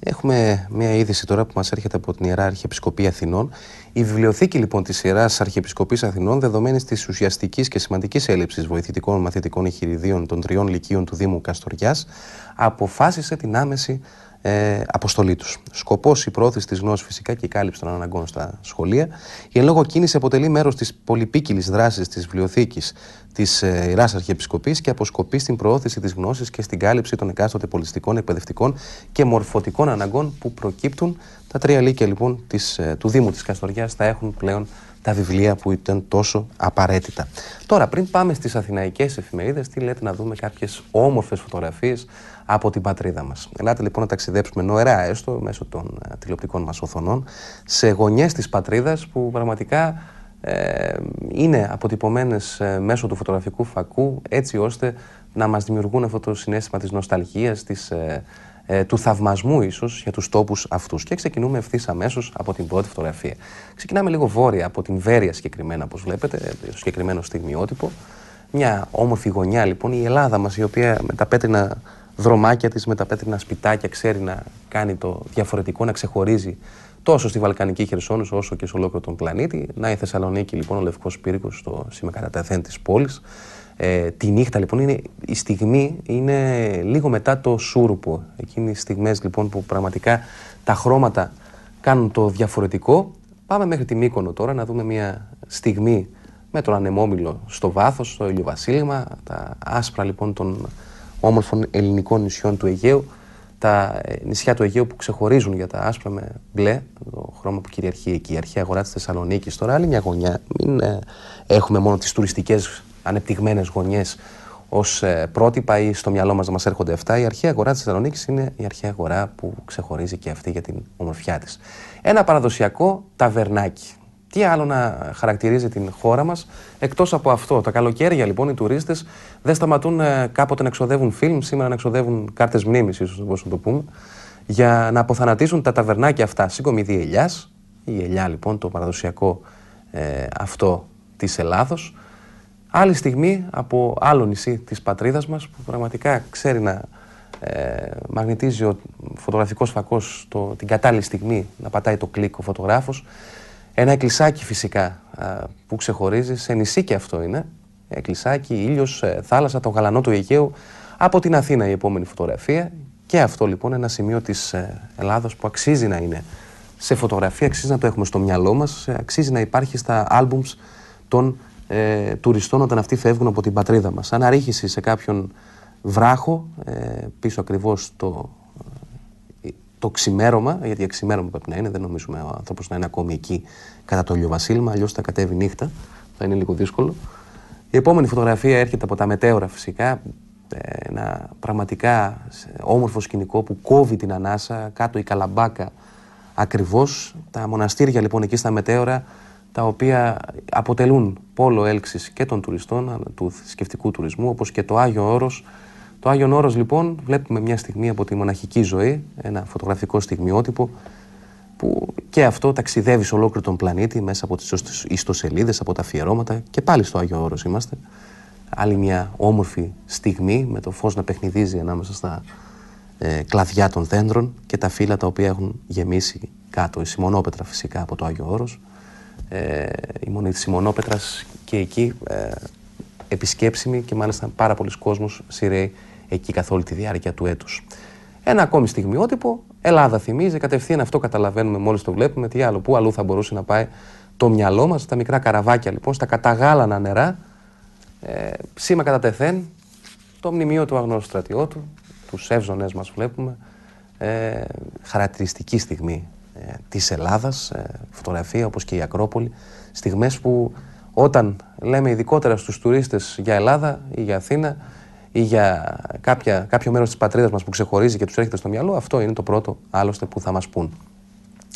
Έχουμε μια είδηση τώρα που μας έρχεται από την Ιερά Αρχιεπισκοπή Αθηνών. Η βιβλιοθήκη λοιπόν της Ιεράς Αρχιεπισκοπής Αθηνών, δεδομένης της ουσιαστικής και σημαντικής έλλειψης βοηθητικών μαθητικών εγχειριδίων των τριών Λυκείων του Δήμου Καστοριάς, αποφάσισε την άμεση ε, αποστολή τους. Σκοπός η πρόθεση της γνώσης φυσικά και η κάλυψη των αναγκών στα σχολεία. Η εν λόγω κίνηση αποτελεί μέρος της πολυπίκυλης δράσης της βιβλιοθήκης της ε, Ιράς Αρχιεπισκοπής και αποσκοπεί στην προώθηση της γνώσης και στην κάλυψη των εκάστοτε πολιτιστικών, εκπαιδευτικών και μορφωτικών αναγκών που προκύπτουν. Τα τρία λύκια λοιπόν της, ε, του Δήμου της Καστοριάς θα έχουν πλέον τα βιβλία που ήταν τόσο απαραίτητα. Τώρα, πριν πάμε στις αθηναϊκές εφημερίδες, τι λέτε να δούμε κάποιες όμορφες φωτογραφίες από την πατρίδα μας. Ελάτε λοιπόν να ταξιδέψουμε νοερά έστω μέσω των ε, τηλεοπτικών μας οθονών σε γωνιές της πατρίδας που πραγματικά ε, είναι αποτυπωμένες ε, μέσω του φωτογραφικού φακού έτσι ώστε να μας δημιουργούν αυτό το συνέστημα της νοσταλγίας, ε, του θαυμασμού ίσως για τους τόπους αυτούς Και ξεκινούμε ευθύς αμέσως από την πρώτη φωτογραφία. Ξεκινάμε λίγο βόρεια από την Βέρεια συγκεκριμένα όπως βλέπετε, το συγκεκριμένο στιγμιότυπο. Μια όμορφη γωνιά λοιπόν, η Ελλάδα μας, η οποία με τα πέτρινα δρομάκια της με τα πέτρινα σπιτάκια, ξέρει να κάνει το διαφορετικό, να ξεχωρίζει τόσο στη Βαλκανική Χερσόνησο όσο και σε ολόκληρο τον πλανήτη. Να η Θεσσαλονίκη λοιπόν ο Λευκός Πύργος στο σημακατατέθεν της πόλης. Ε, τη νύχτα λοιπόν η στιγμή είναι λίγο μετά το σούρουπο. Εκείνη οι στιγμές λοιπόν που πραγματικά τα χρώματα κάνουν το διαφορετικό. Πάμε μέχρι τη Μύκονο τώρα να δούμε μια στιγμή με τον ανεμόμυλο στο βάθος, στο ηλιοβασίλημα, τα άσπρα λοιπόν των όμορφων ελληνικών νησιών του Αιγαίου. Τα ε, νησιά του Αιγαίου που ξεχωρίζουν για τα άσπρα με μπλε, το χρώμα που κυριαρχεί εκεί, η αρχαία αγορά της Θεσσαλονίκης. Τώρα, άλλη μια γωνιά. Μην ε, έχουμε μόνο τις τουριστικές ανεπτυγμένες γωνιές ως ε, πρότυπα ή στο μυαλό μας να μας έρχονται αυτά. Η αρχαία αγορά της Θεσσαλονίκης είναι η αρχαία αγορά που ξεχωρίζει και αυτή για την ομορφιά της. Ένα παραδοσιακό ταβερνάκι. Τι άλλο να χαρακτηρίζει την χώρα μας εκτός από αυτό. Τα καλοκαίρια λοιπόν οι τουρίστες δεν σταματούν ε, κάποτε να εξοδεύουν φιλμ, σήμερα να εξοδεύουν κάρτες μνήμης, ίσως όπω το πούμε, για να αποθανατήσουν τα ταβερνάκια αυτά. Σύγκομιδη ελιάς, η ελιά λοιπόν το παραδοσιακό ε, αυτό της Ελλάδος. Άλλη στιγμή από άλλο νησί της πατρίδας μας που πραγματικά ξέρει να ε, μαγνητίζει ο φωτογραφικός φακός την κατάλληλη στιγμή να πατάει το κλικ ο φωτογράφος. Ένα εκκλησάκι φυσικά που ξεχωρίζεις, σε νησί και αυτό είναι. Εκκλησάκι, ήλιος, ε, θάλασσα, το γαλανό του Αιγαίου. Από την Αθήνα η επόμενη φωτογραφία. Και αυτό λοιπόν ένα σημείο της ε, Ελλάδα που αξίζει να είναι σε φωτογραφία, αξίζει να το έχουμε στο μυαλό μας, ε, αξίζει να υπάρχει στα albums των τουριστών όταν αυτοί φεύγουν από την πατρίδα μας. Αν αρρίχηση σε κάποιον βράχο, πίσω ακριβώς το το ξημέρωμα, γιατί ξημέρωμα πρέπει να είναι, δεν νομίζουμε ο άνθρωπος να είναι ακόμη εκεί κατά το Βασίλμα, αλλιώς θα κατέβει νύχτα, θα είναι λίγο δύσκολο. Η επόμενη φωτογραφία έρχεται από τα μετέωρα φυσικά, ε, ένα πραγματικά όμορφο σκηνικό που κόβει την ανάσα, κάτω η καλαμπάκα ακριβώς. τα μοναστήρια λοιπόν εκεί στα μετέωρα, τα οποία αποτελούν πόλο έλξης και των τουριστών, του θρησκευτικού τουρισμού, όπως και το Άγιο Όρος, το Άγιον Όρος λοιπόν βλέπουμε μια στιγμή από τη μοναχική ζωή, ένα φωτογραφικό στιγμιότυπο που και αυτό ταξιδεύει σε ολόκληρο τον πλανήτη μέσα από τις ιστοσελίδες, από τα αφιερώματα και πάλι στο Άγιο Όρος είμαστε. Άλλη μια όμορφη στιγμή με το φως να παιχνιδίζει ανάμεσα στα ε, κλαδιά των δέντρων και τα φύλλα τα οποία έχουν γεμίσει κάτω, η Σιμονόπετρα φυσικά από το Άγιο Όρος. Ε, η μονή της Σιμονόπετρας και εκεί ε, επισκέψιμη και μάλιστα πάρα πολλοί κόσμος σειραίοι εκεί καθ' όλη τη διάρκεια του έτους. Ένα ακόμη στιγμιότυπο, Ελλάδα θυμίζει, κατευθείαν αυτό καταλαβαίνουμε μόλις το βλέπουμε, τι άλλο, πού αλλού θα μπορούσε να πάει το μυαλό μας, τα μικρά καραβάκια λοιπόν, στα καταγάλανα νερά, ε, σήμα κατά τεθέν, το μνημείο του αγνώστου στρατιώτου, τους εύζωνες μας βλέπουμε, ε, χαρακτηριστική στιγμή ε, της Ελλάδας, ε, φωτογραφία όπως και η Ακρόπολη, στιγμές που όταν λέμε ειδικότερα στους τουρίστες για Ελλάδα ή για Αθήνα ή για κάποια, κάποιο μέρος της πατρίδας μας που ξεχωρίζει και τους έρχεται στο μυαλό, αυτό είναι το πρώτο άλλωστε που θα μας πούν.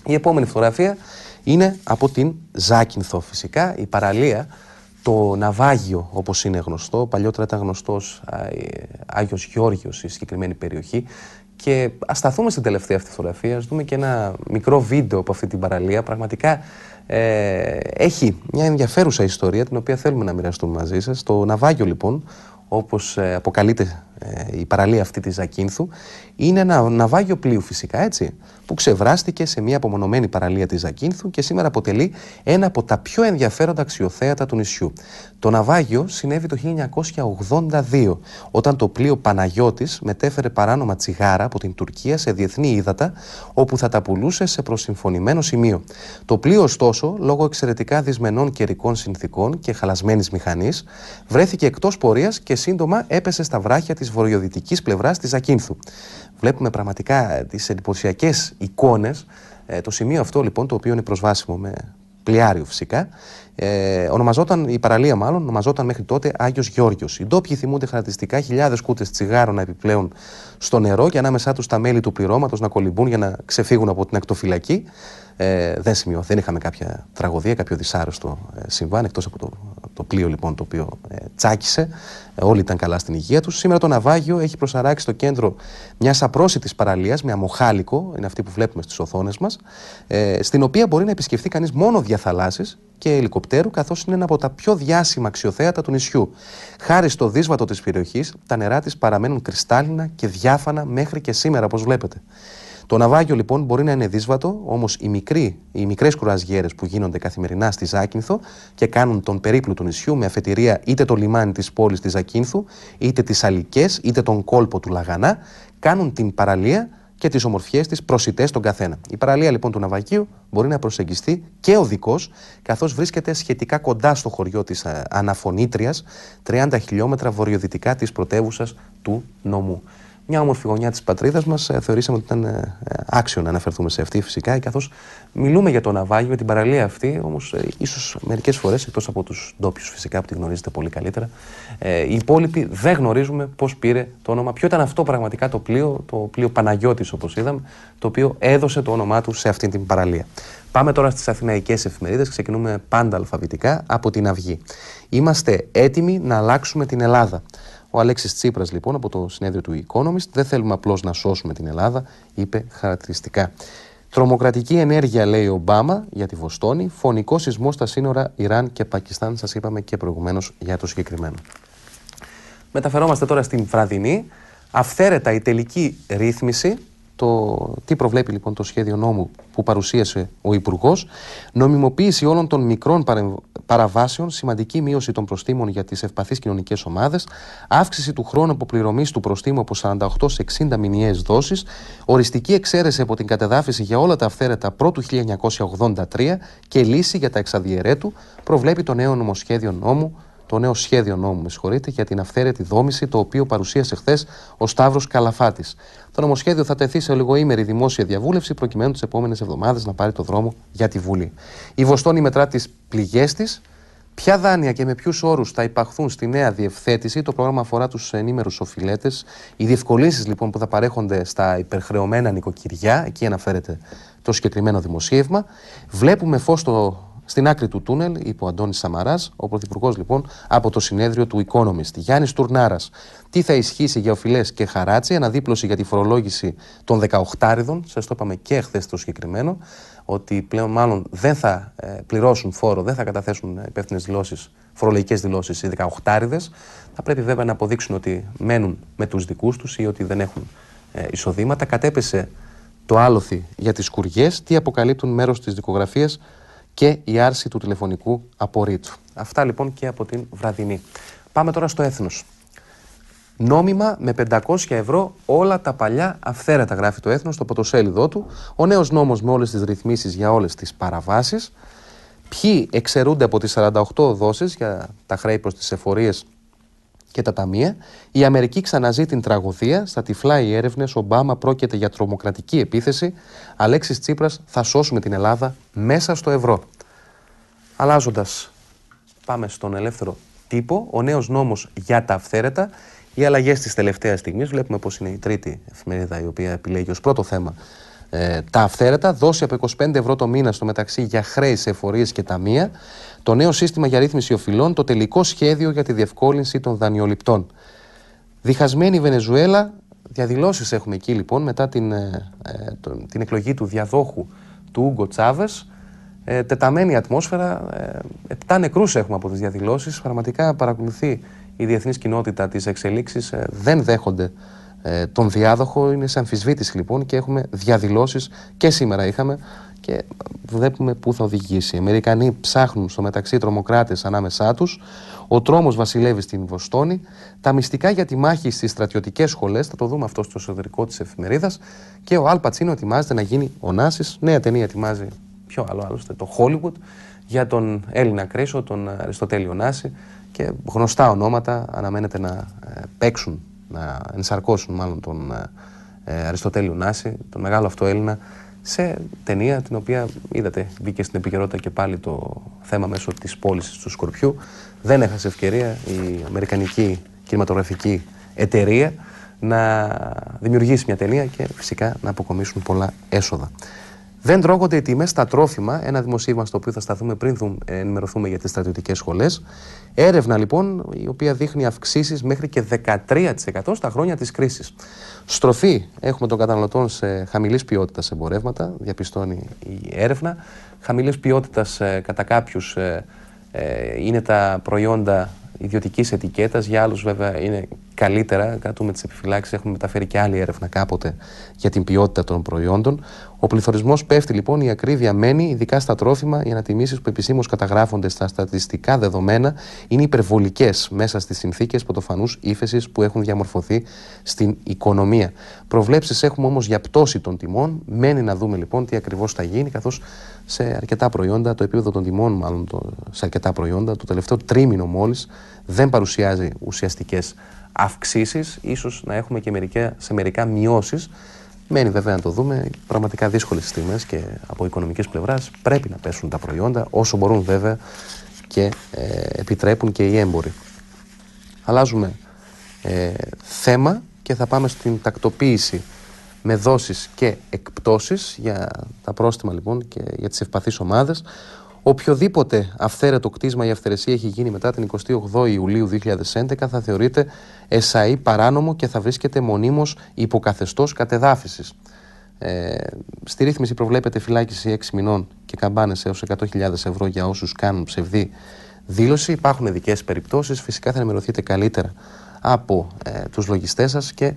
Η επόμενη φωτογραφία είναι από την Ζάκυνθο φυσικά, η παραλία, το ναυάγιο όπως είναι γνωστό, παλιότερα ήταν γνωστός ε, Άγιος Γιώργιος η συγκεκριμένη περιοχή και ας σταθούμε στην τελευταία αυτή φωτογραφία, ας δούμε και ένα μικρό βίντεο από αυτή την παραλία, πραγματικά ε, έχει μια ενδιαφέρουσα ιστορία την οποία θέλουμε να μοιραστούμε μαζί σας. Το ναυάγιο λοιπόν, όπως ε, αποκαλείται ε, η παραλία αυτή της Ζακίνθου είναι ένα ναυάγιο πλοίου φυσικά έτσι που ξεβράστηκε σε μια απομονωμένη παραλία της Ζακίνθου και σήμερα αποτελεί ένα από τα πιο ενδιαφέροντα αξιοθέατα του νησιού. Το ναυάγιο συνέβη το 1982 όταν το πλοίο Παναγιώτης μετέφερε παράνομα τσιγάρα από την Τουρκία σε διεθνή ύδατα όπου θα τα πουλούσε σε προσυμφωνημένο σημείο. Το πλοίο ωστόσο λόγω εξαιρετικά δυσμενών καιρικών συνθήκων και χαλασμένης μηχανής βρέθηκε εκτός πορείας και σύντομα έπεσε στα βράχια Της βορειοδυτικής πλευράς της Ακίνθου. Βλέπουμε πραγματικά ε, τις εντυπωσιακές εικόνες. Ε, το σημείο αυτό λοιπόν το οποίο είναι προσβάσιμο με πλοιάριο φυσικά, ε, ονομαζόταν, η παραλία μάλλον, ονομαζόταν μέχρι τότε Άγιος Γιώργιος. Οι ντόπιοι θυμούνται χαρακτηριστικά χιλιάδες κούτες τσιγάρων να επιπλέουν στο νερό και ανάμεσά τους τα μέλη του πληρώματος να κολυμπούν για να ξεφύγουν από την ακτοφυλακή. Ε, δεν δεν είχαμε κάποια τραγωδία, κάποιο δυσάρεστο ε, συμβάν εκτός από το το πλοίο λοιπόν το οποίο ε, τσάκισε, ε, όλοι ήταν καλά στην υγεία τους. Σήμερα το ναυάγιο έχει προσαράξει το κέντρο μιας απρόσιτης παραλίας, μια μοχάλικο, είναι αυτή που βλέπουμε στις οθόνες μας, ε, στην οποία μπορεί να επισκεφθεί κανείς μόνο διαθαλάσσει και ελικοπτέρου, καθώς είναι ένα από τα πιο διάσημα αξιοθέατα του νησιού. Χάρη στο δύσβατο της περιοχής, τα νερά της παραμένουν κρυστάλλινα και διάφανα μέχρι και σήμερα, όπως βλέπετε. Το ναυάγιο λοιπόν μπορεί να είναι δύσβατο, όμως οι, οι μικρές κρουαζιέρε που γίνονται καθημερινά στη Ζάκυνθο και κάνουν τον περίπλου του νησιού με αφετηρία είτε το λιμάνι της πόλης της Ζακύνθου, είτε τις αλικές, είτε τον κόλπο του Λαγανά, κάνουν την παραλία και τις ομορφιές της προσιτές στον καθένα. Η παραλία λοιπόν του Ναυαγίου μπορεί να προσεγγιστεί και ο δικός, καθώς βρίσκεται σχετικά κοντά στο χωριό της ε, Αναφωνήτριας, 30 χιλιόμετρα βορειοδυτικά της πρωτεύουσας του νομού μια όμορφη γωνιά της πατρίδας μας. Ε, θεωρήσαμε ότι ήταν ε, ε, άξιο να αναφερθούμε σε αυτή φυσικά, καθώς μιλούμε για το ναυάγιο, για την παραλία αυτή, όμως ίσως μερικές φορές, εκτός από τους ντόπιους φυσικά που τη γνωρίζετε πολύ καλύτερα, οι υπόλοιποι δεν γνωρίζουμε πώς πήρε το όνομα. Ποιο ήταν αυτό πραγματικά το πλοίο, το πλοίο Παναγιώτης, όπως είδαμε, το οποίο έδωσε το όνομά του σε αυτή την παραλία. Πάμε τώρα στις αθηναϊκές εφημερίδες. Ξεκινούμε πάντα αλφαβητικά από την Αυγή. Είμαστε έτοιμοι να αλλάξουμε την Ελλάδα. Ο Αλέξης Τσίπρας, λοιπόν, από το συνέδριο του Economist, δεν θέλουμε απλώς να σώσουμε την Ελλάδα, είπε χαρακτηριστικά. Τρομοκρατική ενέργεια, λέει ο Ομπάμα για τη Βοστόνη. Φωνικό σεισμό στα σύνορα Ιράν και Πακιστάν, σας είπαμε και προηγουμένως για το συγκεκριμένο. Μεταφερόμαστε τώρα στην βραδινή. Αυθαίρετα η τελική ρύθμιση το τι προβλέπει λοιπόν το σχέδιο νόμου που παρουσίασε ο Υπουργός, νομιμοποίηση όλων των μικρών παραβάσεων, σημαντική μείωση των προστήμων για τις ευπαθείς κοινωνικές ομάδες, αύξηση του χρόνου αποπληρωμής του προστήμου από 48 σε 60 μηνιαίες δόσεις, οριστική εξαίρεση από την κατεδάφιση για όλα τα αυθαίρετα πρώτου 1983 και λύση για τα εξαδιαιρέτου, προβλέπει το νέο νομοσχέδιο νόμου το νέο σχέδιο νόμου, με συγχωρείτε, για την αυθαίρετη δόμηση, το οποίο παρουσίασε χθες ο Σταύρος Καλαφάτης. Το νομοσχέδιο θα τεθεί σε λιγοήμερη δημόσια διαβούλευση προκειμένου τις επόμενες εβδομάδες να πάρει το δρόμο για τη Βουλή. Η Βοστόνη μετρά τις πληγές της. Ποια δάνεια και με ποιους όρους θα υπαχθούν στη νέα διευθέτηση. Το πρόγραμμα αφορά τους ενήμερους οφειλέτες. Οι διευκολύνσεις λοιπόν που θα παρέχονται στα υπερχρεωμένα νοικοκυριά, εκεί αναφέρεται το συγκεκριμένο δημοσίευμα. Βλέπουμε φως το στην άκρη του τούνελ, είπε ο Αντώνης Σαμαράς, ο Πρωθυπουργός λοιπόν από το συνέδριο του Economist. Γιάννης Τουρνάρας. Τι θα ισχύσει για οφειλές και χαράτσι, αναδίπλωση για τη φορολόγηση των 18ριδων. Σας το είπαμε και χθες το συγκεκριμένο, ότι πλέον μάλλον δεν θα ε, πληρώσουν φόρο, δεν θα καταθέσουν υπεύθυνες δηλώσεις, φορολογικές δηλώσεις οι 18ριδε. Θα πρέπει βέβαια να αποδείξουν ότι μένουν με τους δικούς τους ή ότι δεν έχουν ε, εισοδήματα. Κατέπεσε το άλοθη για τις κουριές. Τι αποκαλύπτουν μέρος της δικογραφίας και η άρση του τηλεφωνικού απορρίτου. Αυτά λοιπόν και από την βραδινή. Πάμε τώρα στο έθνος. Νόμιμα με 500 ευρώ όλα τα παλιά αυθαίρετα γράφει το έθνος στο πρωτοσέλιδό του. Ο νέος νόμος με όλες τις ρυθμίσεις για όλες τις παραβάσεις. Ποιοι εξαιρούνται από τις 48 δόσεις για τα χρέη προς τις εφορίες και τα ταμεία, η Αμερική ξαναζεί την τραγωδία. Στα τυφλά οι έρευνες. Ομπάμα πρόκειται για τρομοκρατική επίθεση. Αλέξης Τσίπρας, θα σώσουμε την Ελλάδα μέσα στο ευρώ. Αλλάζοντας, πάμε στον ελεύθερο τύπο. Ο νέος νόμος για τα αυθαίρετα. Οι αλλαγές της τελευταίας στιγμής. Βλέπουμε πως είναι η τρίτη εφημερίδα η οποία επιλέγει ως πρώτο θέμα ε, τα αυθαίρετα, δόση από 25 ευρώ το μήνα στο μεταξύ για χρέης σε εφορίες και ταμεία, το νέο σύστημα για ρύθμιση οφειλών, το τελικό σχέδιο για τη διευκόλυνση των δανειοληπτών. Διχασμένη Βενεζουέλα, διαδηλώσεις έχουμε εκεί λοιπόν μετά την, ε, ε την εκλογή του διαδόχου του Ούγκο Τσάβες. Ε, τεταμένη ατμόσφαιρα, ε, 7 νεκρούς έχουμε από τις διαδηλώσεις. πραγματικά παρακολουθεί η διεθνής κοινότητα τις εξελίξεις, δεν δέχονται ε, τον διάδοχο είναι σε αμφισβήτηση λοιπόν και έχουμε διαδηλώσεις και σήμερα είχαμε και βλέπουμε πού θα οδηγήσει. Οι Αμερικανοί ψάχνουν στο μεταξύ τρομοκράτες ανάμεσά τους, ο τρόμος βασιλεύει στην Βοστόνη, τα μυστικά για τη μάχη στις στρατιωτικές σχολές, θα το δούμε αυτό στο εσωτερικό της εφημερίδας και ο Αλ Πατσίνο ετοιμάζεται να γίνει ο Νάσης, νέα ταινία ετοιμάζει πιο άλλο άλλωστε, το Hollywood, για τον Έλληνα Κρίσο, τον Αριστοτέλειο Νάση και γνωστά ονόματα αναμένεται να ε, παίξουν να ενσαρκώσουν μάλλον τον ε, ε Αριστοτέλειο Νάση, τον μεγάλο αυτό Έλληνα, σε ταινία την οποία είδατε μπήκε στην επικαιρότητα και πάλι το θέμα μέσω της πώλησης του Σκορπιού. Δεν έχασε ευκαιρία η Αμερικανική κινηματογραφική εταιρεία να δημιουργήσει μια ταινία και φυσικά να αποκομίσουν πολλά έσοδα. Δεν τρώγονται οι τιμές στα τρόφιμα, ένα δημοσίευμα στο οποίο θα σταθούμε πριν ε, ενημερωθούμε για τις στρατιωτικές σχολές. Έρευνα λοιπόν, η οποία δείχνει αυξήσεις μέχρι και 13% στα χρόνια της κρίσης. Στροφή έχουμε των καταναλωτών σε χαμηλής ποιότητας εμπορεύματα, διαπιστώνει η έρευνα. Χαμηλής ποιότητας ε, κατά κάποιους ε, είναι τα προϊόντα ιδιωτικής ετικέτας, για άλλους βέβαια είναι καλύτερα, κρατούμε τις επιφυλάξεις, έχουμε μεταφέρει και άλλη έρευνα κάποτε για την ποιότητα των προϊόντων. Ο πληθωρισμός πέφτει λοιπόν, η ακρίβεια μένει, ειδικά στα τρόφιμα. Οι ανατιμήσεις που επισήμως καταγράφονται στα στατιστικά δεδομένα είναι υπερβολικές μέσα στις συνθήκες πρωτοφανούς ύφεσης που έχουν διαμορφωθεί στην οικονομία. Προβλέψεις έχουμε όμως για πτώση των τιμών. Μένει να δούμε λοιπόν τι ακριβώς θα γίνει, καθώς σε αρκετά προϊόντα, το επίπεδο των τιμών, μάλλον σε αρκετά προϊόντα, το τελευταίο τρίμηνο μόλις δεν παρουσιάζει ουσιαστικές αυξήσεις, ίσως να έχουμε και μερικά, σε μερικά μειώσεις. Μένει βέβαια να το δούμε, πραγματικά δύσκολες στιγμές και από οικονομικής πλευράς πρέπει να πέσουν τα προϊόντα όσο μπορούν βέβαια και ε, επιτρέπουν και οι έμποροι. Αλλάζουμε ε, θέμα και θα πάμε στην τακτοποίηση με δόσεις και εκπτώσεις για τα πρόστιμα λοιπόν και για τις ευπαθείς ομάδες. Οποιοδήποτε αυθαίρετο κτίσμα ή αυθαιρεσία έχει γίνει μετά την 28 Ιουλίου 2011 θα θεωρείται εσαή παράνομο και θα βρίσκεται μονίμως υποκαθεστώς κατεδάφησης. Ε, στη ρύθμιση προβλέπεται φυλάκιση 6 μηνών και καμπάνες έως 100.000 ευρώ για όσους κάνουν ψευδή δήλωση. Υπάρχουν ειδικές περιπτώσεις, φυσικά θα ενημερωθείτε καλύτερα από ε, τους λογιστές σας και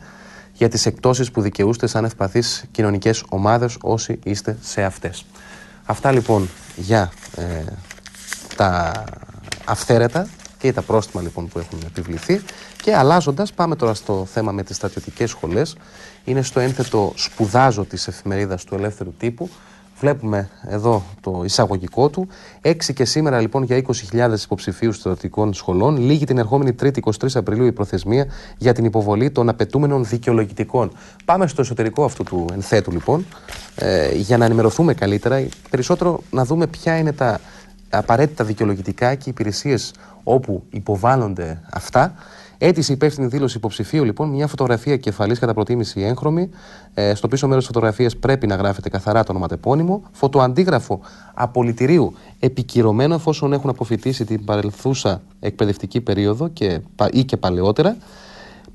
για τις εκτόσεις που δικαιούστε σαν ευπαθείς κοινωνικές ομάδες όσοι είστε σε αυτές. Αυτά λοιπόν για ε, τα αυθαίρετα και τα πρόστιμα λοιπόν που έχουν επιβληθεί. Και αλλάζοντας, πάμε τώρα στο θέμα με τις στρατιωτικές σχολές. Είναι στο ένθετο σπουδάζω τη εφημερίδα του Ελεύθερου Τύπου, Βλέπουμε εδώ το εισαγωγικό του. Έξι και σήμερα λοιπόν για 20.000 υποψηφίους στρατιωτικών σχολών. Λίγη την ερχόμενη 3η Τρίτη, προθεσμία για την υποβολή των απαιτούμενων δικαιολογητικών. Πάμε στο εσωτερικό αυτού του ενθέτου λοιπόν, ε, για να ενημερωθούμε καλύτερα, περισσότερο να δούμε ποια είναι τα απαραίτητα δικαιολογητικά και οι υπηρεσίες όπου υποβάλλονται αυτά Έτηση υπεύθυνη δήλωση υποψηφίου, λοιπόν, μια φωτογραφία κεφαλής κατά προτίμηση έγχρωμη. Ε, στο πίσω μέρος της φωτογραφίας πρέπει να γράφεται καθαρά το ονοματεπώνυμο. Φωτοαντίγραφο απολυτηρίου επικυρωμένο εφόσον έχουν αποφυτίσει την παρελθούσα εκπαιδευτική περίοδο και, ή και παλαιότερα.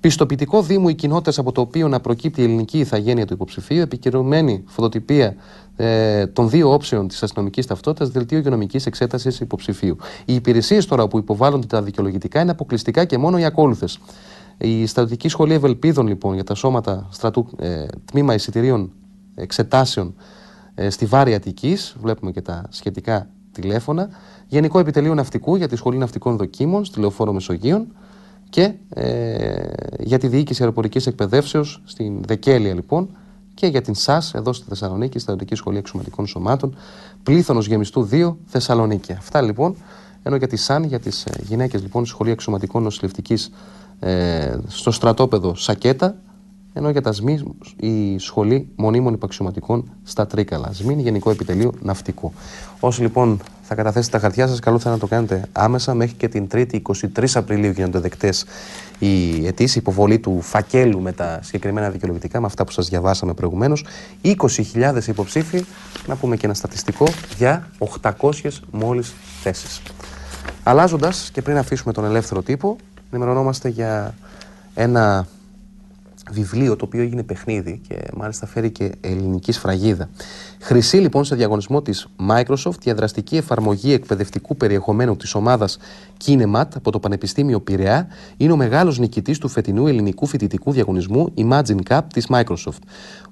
Πιστοποιητικό Δήμου ή κοινότητα από το οποίο να προκύπτει η ελληνική ηθαγένεια του υποψηφίου, επικυρωμένη φωτοτυπία ε, των δύο όψεων της αστυνομικής ταυτότητας, δελτίο υγειονομικής εξέτασης υποψηφίου. Οι υπηρεσίες τώρα που υποβάλλονται τα δικαιολογητικά είναι αποκλειστικά και μόνο οι ακόλουθες. Η Στρατιωτική Σχολή Ευελπίδων, λοιπόν, για τα σώματα στρατού, ε, τμήμα εισιτηρίων εξετάσεων ε, στη Βάρη Αττικής, βλέπουμε και τα σχετικά τηλέφωνα. Γενικό Επιτελείο Ναυτικού για τη Σχολή Ναυτικών Δοκίμων, στη Λεωφόρο Μεσογείων και ε, για τη διοίκηση αεροπορικής εκπαιδεύσεως στην Δεκέλεια λοιπόν και για την ΣΑΣ εδώ στη Θεσσαλονίκη, στα Ερωτική Σχολή Εξωματικών Σωμάτων, πλήθονο γεμιστού 2 Θεσσαλονίκη. Αυτά λοιπόν, ενώ για τη ΣΑΝ, για τις ε, γυναίκες λοιπόν, Σχολή Εξωματικών Νοσηλευτικής ε, στο στρατόπεδο Σακέτα, ενώ για τα ΣΜΗ η Σχολή Μονίμων Υπαξιωματικών στα Τρίκαλα. ΣΜΗΝ Γενικό Επιτελείο Ναυτικού. Όσοι λοιπόν θα καταθέσετε τα χαρτιά σας. Καλό θα να το κάνετε άμεσα. Μέχρι και την 3η 23 Απριλίου γίνονται δεκτές οι αιτήσεις, η υποβολή του φακέλου με τα συγκεκριμένα δικαιολογητικά, με αυτά που σας διαβάσαμε προηγουμένως. 20.000 υποψήφοι, να πούμε και ένα στατιστικό, για 800 μόλις θέσεις. Αλλάζοντας και πριν αφήσουμε τον ελεύθερο τύπο, ενημερωνόμαστε για ένα βιβλίο το οποίο έγινε παιχνίδι και μάλιστα φέρει και ελληνική σφραγίδα. Χρυσή λοιπόν σε διαγωνισμό της Microsoft η δραστική εφαρμογή εκπαιδευτικού περιεχομένου της ομάδας Kinemat από το Πανεπιστήμιο Πειραιά είναι ο μεγάλος νικητής του φετινού ελληνικού φοιτητικού διαγωνισμού Imagine Cup της Microsoft.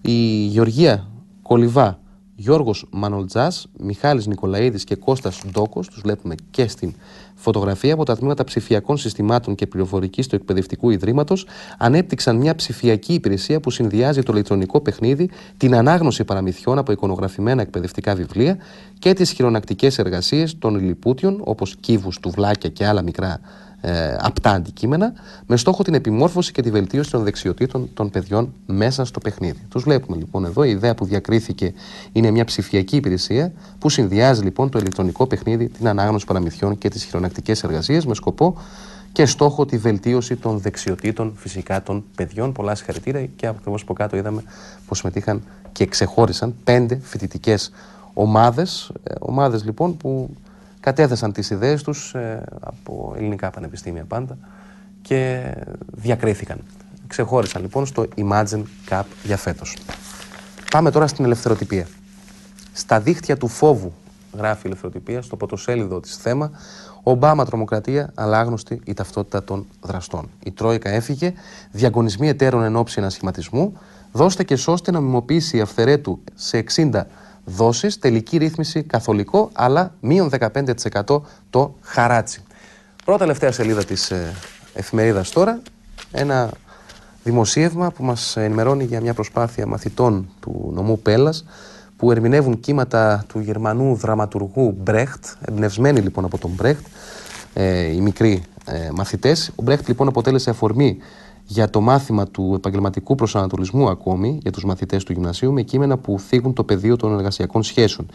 Η Γεωργία Κολυβά Γιώργος Μανολτζάς, Μιχάλης Νικολαίδης και Κώστας Ντόκος, τους βλέπουμε και στην φωτογραφία από τα τμήματα ψηφιακών συστημάτων και πληροφορικής του Εκπαιδευτικού Ιδρύματος, ανέπτυξαν μια ψηφιακή υπηρεσία που συνδυάζει το ηλεκτρονικό παιχνίδι, την ανάγνωση παραμυθιών από εικονογραφημένα εκπαιδευτικά βιβλία και τις χειρονακτικές εργασίες των λιπούτιων, όπως κύβους, τουβλάκια και άλλα μικρά ε, απτά αντικείμενα, με στόχο την επιμόρφωση και τη βελτίωση των δεξιοτήτων των παιδιών μέσα στο παιχνίδι. Τους βλέπουμε λοιπόν εδώ. Η ιδέα που διακρίθηκε είναι μια ψηφιακή υπηρεσία που συνδυάζει λοιπόν το ηλεκτρονικό παιχνίδι, την ανάγνωση παραμυθιών και τις χειρονακτικές εργασίες με σκοπό και στόχο τη βελτίωση των δεξιοτήτων φυσικά των παιδιών. Πολλά συγχαρητήρια και ακριβώς από κάτω είδαμε πως συμμετείχαν και ξεχώρισαν πέντε φοιτητικές ομάδες. Ομάδες λοιπόν που κατέθεσαν τις ιδέες τους ε, από ελληνικά πανεπιστήμια πάντα και διακρίθηκαν. Ξεχώρισαν λοιπόν στο Imagine Cup για φέτος. Πάμε τώρα στην ελευθεροτυπία. Στα δίχτυα του φόβου, γράφει η ελευθεροτυπία, στο πρωτοσέλιδο της θέμα, Ομπάμα τρομοκρατία, αλλά άγνωστη η ταυτότητα των δραστών. Η Τρόικα έφυγε, διαγωνισμοί εταίρων εν ώψη ανασχηματισμού, δώστε και σώστε να μιμοποιήσει αυθερέτου σε 60 δόσεις, τελική ρύθμιση καθολικό, αλλά μείον 15% το χαράτσι. Πρώτα τελευταία σελίδα της ε, εφημερίδας τώρα, ένα δημοσίευμα που μας ενημερώνει για μια προσπάθεια μαθητών του νομού Πέλλας που ερμηνεύουν κύματα του γερμανού δραματουργού Μπρέχτ, εμπνευσμένοι λοιπόν από τον Μπρέχτ, ε, οι μικροί ε, μαθητές. Ο Μπρέχτ λοιπόν αποτέλεσε αφορμή για το μάθημα του επαγγελματικού προσανατολισμού ακόμη για τους μαθητές του γυμνασίου με κείμενα που θίγουν το πεδίο των εργασιακών σχέσεων.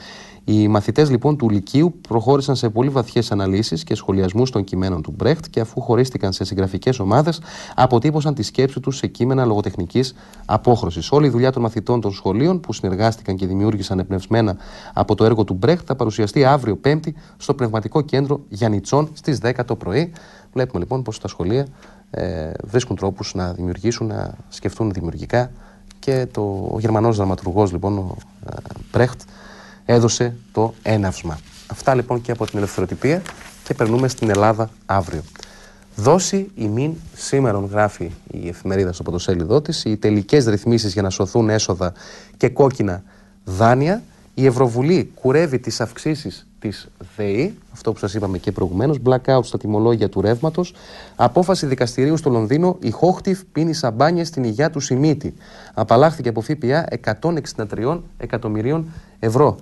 Οι μαθητές λοιπόν του Λυκείου προχώρησαν σε πολύ βαθιές αναλύσεις και σχολιασμούς των κειμένων του Μπρέχτ και αφού χωρίστηκαν σε συγγραφικές ομάδες αποτύπωσαν τη σκέψη τους σε κείμενα λογοτεχνικής απόχρωσης. Όλη η δουλειά των μαθητών των σχολείων που συνεργάστηκαν και δημιούργησαν εμπνευσμένα από το έργο του Μπρέχτ θα παρουσιαστεί αύριο 5η στο Πνευματικό Κέντρο Γιανιτσών στις 10 το πρωί. Βλέπουμε λοιπόν πως τα σχολεία ε, βρίσκουν τρόπους να δημιουργήσουν, να σκεφτούν δημιουργικά και το, ο Γερμανός δραματουργός λοιπόν, ο Πρέχτ, ε, έδωσε το έναυσμα. Αυτά λοιπόν και από την ελευθεροτυπία και περνούμε στην Ελλάδα αύριο. Δώσει η ΜΗΝ σημερα γράφει η εφημερίδα στο πρωτοσέλιδό της, οι τελικές ρυθμίσεις για να σωθούν έσοδα και κόκκινα δάνεια. Η Ευρωβουλή κουρεύει τις αυξήσεις της ΔΕΗ, αυτό που σας είπαμε και προηγουμένως, blackout στα τιμολόγια του ρεύματος, απόφαση δικαστηρίου στο Λονδίνο, η Χόχτιφ πίνει σαμπάνια στην υγειά του Σιμίτη. Απαλλάχθηκε από ΦΠΑ 163 εκατομμυρίων ευρώ.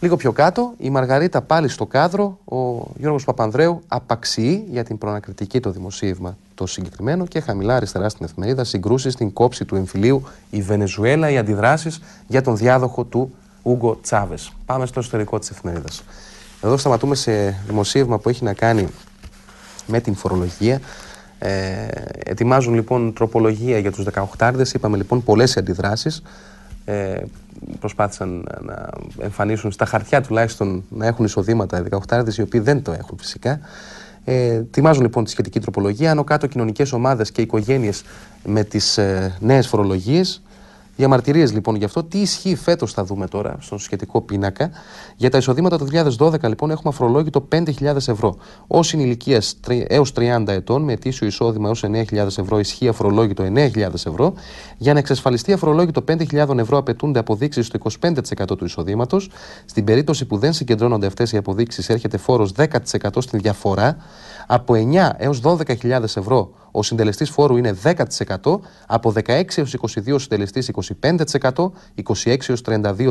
Λίγο πιο κάτω, η Μαργαρίτα πάλι στο κάδρο, ο Γιώργος Παπανδρέου απαξιεί για την προανακριτική το δημοσίευμα το συγκεκριμένο και χαμηλά αριστερά στην εφημερίδα συγκρούσεις στην κόψη του εμφυλίου η Βενεζουέλα, οι αντιδράσεις για τον διάδοχο του Ούγκο Τσάβες. Πάμε στο εσωτερικό της εφημερίδας. Εδώ σταματούμε σε δημοσίευμα που έχει να κάνει με την φορολογία. Ε, ετοιμάζουν λοιπόν τροπολογία για τους 18 είπαμε λοιπόν πολλές αντιδράσεις. Ε, προσπάθησαν να εμφανίσουν στα χαρτιά τουλάχιστον να έχουν εισοδήματα 18άρδες οι οποίοι δεν το έχουν φυσικά. Ε, ετοιμάζουν λοιπόν τη σχετική τροπολογία, άνω κάτω κοινωνικές ομάδες και οικογένειες με τις ε, νέες Διαμαρτυρίε λοιπόν γι' αυτό. Τι ισχύει φέτος, θα δούμε τώρα στον σχετικό πίνακα. Για τα εισοδήματα του 2012, λοιπόν, έχουμε αφρολόγητο 5.000 ευρώ. Όσοι είναι ηλικία έω 30 ετών, με ετήσιο εισόδημα έως 9.000 ευρώ, ισχύει αφρολόγητο 9.000 ευρώ. Για να εξασφαλιστεί αφρολόγητο 5.000 ευρώ, απαιτούνται αποδείξεις στο 25% του εισοδήματος. Στην περίπτωση που δεν συγκεντρώνονται αυτές οι αποδείξεις, έρχεται φόρος 10% στην διαφορά από 9 έως 12.000 ευρώ ο συντελεστής φόρου είναι 10%, από 16 έως 22 ο συντελεστής 25%, 26 έως 32 35%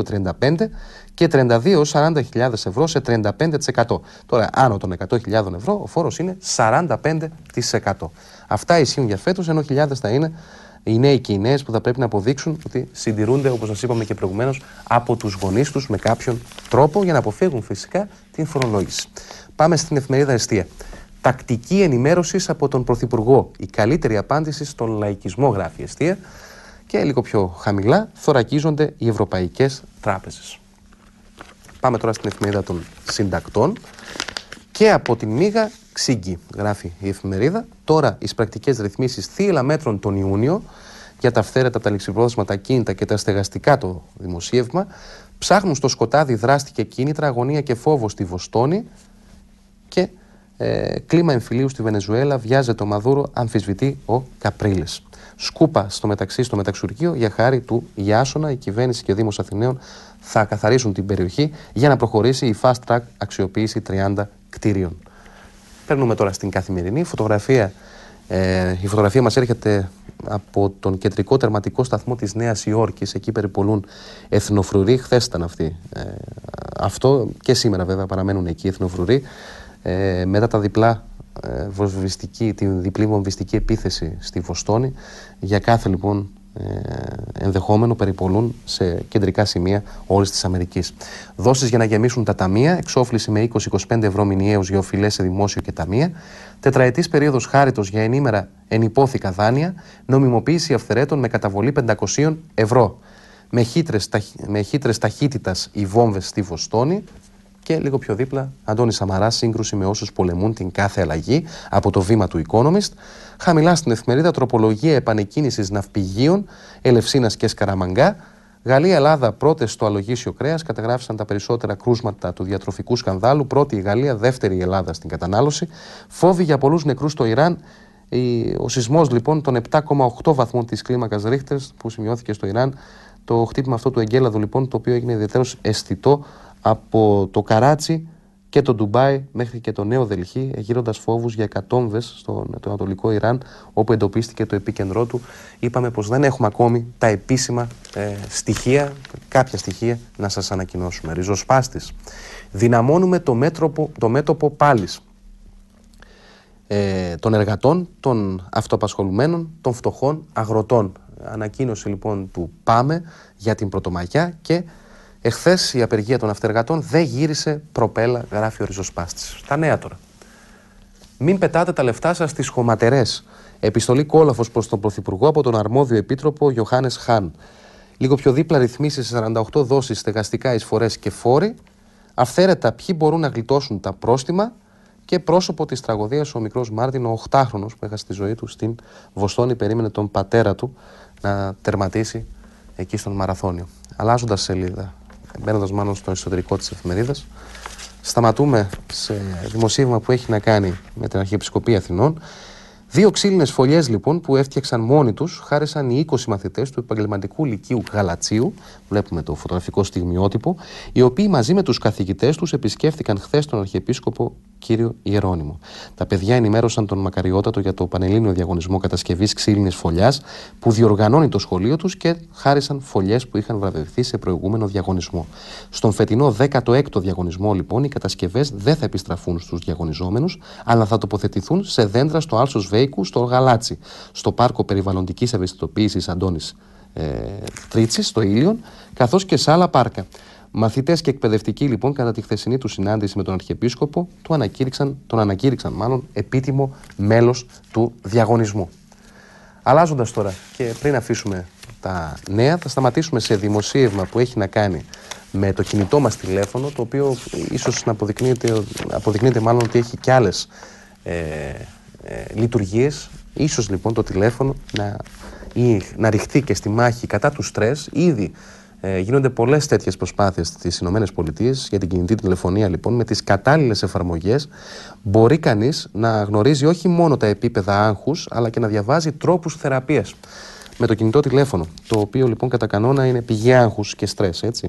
και 32 έως 40.000 ευρώ σε 35%. Τώρα άνω των 100.000 ευρώ ο φόρος είναι 45%. Αυτά ισχύουν για φέτος ενώ χιλιάδες θα είναι οι νέοι και οι νέες που θα πρέπει να αποδείξουν ότι συντηρούνται, όπως σας είπαμε και προηγουμένως, από τους γονείς τους με κάποιον τρόπο για να αποφύγουν φυσικά την φορολόγηση. Πάμε στην εφημερίδα Εστία τακτική ενημέρωσης από τον Πρωθυπουργό. Η καλύτερη απάντηση στον λαϊκισμό, γράφει η Εστία. Και λίγο πιο χαμηλά, θωρακίζονται οι ευρωπαϊκές τράπεζες. Πάμε τώρα στην εφημερίδα των συντακτών. Και από την Μίγα Ξύγκη, γράφει η εφημερίδα. Τώρα οι πρακτικές ρυθμίσεις θύελα μέτρων τον Ιούνιο για τα φθαίρετα, τα ληξιπρόθεσμα, τα κίνητα και τα στεγαστικά το δημοσίευμα. Ψάχνουν στο σκοτάδι δράστηκε κίνητρα, αγωνία και φόβο στη Βοστόνη ε, κλίμα εμφυλίου στη Βενεζουέλα, βιάζεται ο Μαδούρο, αμφισβητεί ο Καπρίλης. Σκούπα στο μεταξύ στο μεταξουργείο, για χάρη του Γιάσονα, η κυβέρνηση και ο Δήμος Αθηναίων θα καθαρίσουν την περιοχή για να προχωρήσει η fast track αξιοποίηση 30 κτίριων. Παίρνουμε τώρα στην καθημερινή φωτογραφία. Ε, η φωτογραφία μας έρχεται από τον κεντρικό τερματικό σταθμό της Νέας Υόρκης. εκεί περιπολούν εθνοφρουροί, χθες ήταν ε, αυτό και σήμερα βέβαια παραμένουν εκεί εθνοφρουροί ε, μετά τα διπλά ε, την διπλή βομβιστική επίθεση στη Βοστόνη για κάθε λοιπόν ε, ενδεχόμενο περιπολούν σε κεντρικά σημεία όλης της Αμερικής. Δόσεις για να γεμίσουν τα ταμεία, εξόφληση με 20-25 ευρώ μηνιαίου για οφειλές σε δημόσιο και ταμεία, τετραετής περίοδος χάριτος για ενήμερα ενυπόθηκα δάνεια, νομιμοποίηση αυθερέτων με καταβολή 500 ευρώ. Με χύτρες ταχύτητας οι βόμβες στη Βοστόνη, και λίγο πιο δίπλα, Αντώνη Σαμαρά, σύγκρουση με όσους πολεμούν την κάθε αλλαγή από το βήμα του Economist. Χαμηλά στην εφημερίδα, τροπολογία επανεκκίνησης ναυπηγείων, Ελευσίνας και Σκαραμαγκά. Γαλλία-Ελλάδα πρώτες στο αλογίσιο κρέας, καταγράφησαν τα περισσότερα κρούσματα του διατροφικού σκανδάλου. Πρώτη η Γαλλία, δεύτερη η Ελλάδα στην κατανάλωση. Φόβοι για πολλούς νεκρούς στο Ιράν, ο σεισμός λοιπόν των 7,8 βαθμών της κλίμακας Ρίχτερ που σημειώθηκε στο Ιράν, το χτύπημα αυτό του εγκέλαδου λοιπόν το οποίο έγινε ιδιαίτερω αισθητό από το Καράτσι και το Ντουμπάι μέχρι και το Νέο Δελχή, γύροντα φόβους για εκατόμβες στο Ανατολικό Ιράν, όπου εντοπίστηκε το επίκεντρό του. Είπαμε πως δεν έχουμε ακόμη τα επίσημα ε, στοιχεία, κάποια στοιχεία να σας ανακοινώσουμε. Ριζοσπάστης. Δυναμώνουμε το, μέτροπο, το μέτωπο πάλι ε, των εργατών, των αυτοπασχολουμένων, των φτωχών αγροτών. Ανακοίνωση λοιπόν του ΠΑΜΕ για την Πρωτομαγιά και Εχθές η απεργία των αυτεργατών δεν γύρισε προπέλα, γράφει ο ριζοσπάστης. Τα νέα τώρα. Μην πετάτε τα λεφτά σας στις χωματερές. Επιστολή κόλαφος προς τον Πρωθυπουργό από τον αρμόδιο επίτροπο Γιωχάνε Χάν. Λίγο πιο δίπλα ρυθμίσει σε 48 δόσεις, στεγαστικά εισφορές και φόροι. Αυθαίρετα ποιοι μπορούν να γλιτώσουν τα πρόστιμα. Και πρόσωπο της τραγωδίας ο μικρός Μάρτιν, ο 8χρονο που έχασε τη ζωή του στην Βοστόνη, περίμενε τον πατέρα του να τερματίσει εκεί στον Μαραθώνιο. Αλλάζοντας σελίδα, μπαίνοντας μάλλον στο εσωτερικό της εφημερίδας, σταματούμε σε δημοσίευμα που έχει να κάνει με την Αρχιεπισκοπή Αθηνών. Δύο ξύλινες φωλιές λοιπόν που έφτιαξαν μόνοι τους χάρισαν οι 20 μαθητές του επαγγελματικού Λυκείου Γαλατσίου, βλέπουμε το φωτογραφικό στιγμιότυπο, οι οποίοι μαζί με τους καθηγητές τους επισκέφθηκαν χθες τον Αρχιεπίσκοπο κύριο Ιερώνυμο. Τα παιδιά ενημέρωσαν τον Μακαριότατο για το Πανελλήνιο Διαγωνισμό Κατασκευής Ξύλινης Φωλιάς που διοργανώνει το σχολείο τους και χάρισαν φωλιές που είχαν βραβευθεί σε προηγούμενο διαγωνισμό. Στον φετινό 16ο διαγωνισμό, λοιπόν, οι κατασκευές δεν θα επιστραφούν στους διαγωνιζόμενους, αλλά θα τοποθετηθούν σε δέντρα στο Άλσο Βέικου, στο Γαλάτσι, στο Πάρκο Περιβαλλοντικής Ευαισθητοποίησης Αντώνης ε, στο Ήλιον, καθώς και σε άλλα πάρκα. Μαθητές και εκπαιδευτικοί λοιπόν, κατά τη χθεσινή του συνάντηση με τον Αρχιεπίσκοπο, του ανακήρυξαν, τον ανακήρυξαν μάλλον επίτιμο μέλος του διαγωνισμού. Αλλάζοντας τώρα και πριν αφήσουμε τα νέα, θα σταματήσουμε σε δημοσίευμα που έχει να κάνει με το κινητό μας τηλέφωνο, το οποίο ίσως να αποδεικνύεται, μάλλον ότι έχει και άλλες ε, ε, λειτουργίες. Ίσως λοιπόν το τηλέφωνο να, ή, να και στη μάχη κατά του στρες. Ήδη ε, γίνονται πολλές τέτοιες προσπάθειες στις ΗΠΑ για την κινητή τηλεφωνία λοιπόν. Με τις κατάλληλες εφαρμογές μπορεί κανείς να γνωρίζει όχι μόνο τα επίπεδα άγχους, αλλά και να διαβάζει τρόπους θεραπείας με το κινητό τηλέφωνο. Το οποίο λοιπόν κατά κανόνα είναι πηγή άγχους και στρες, έτσι.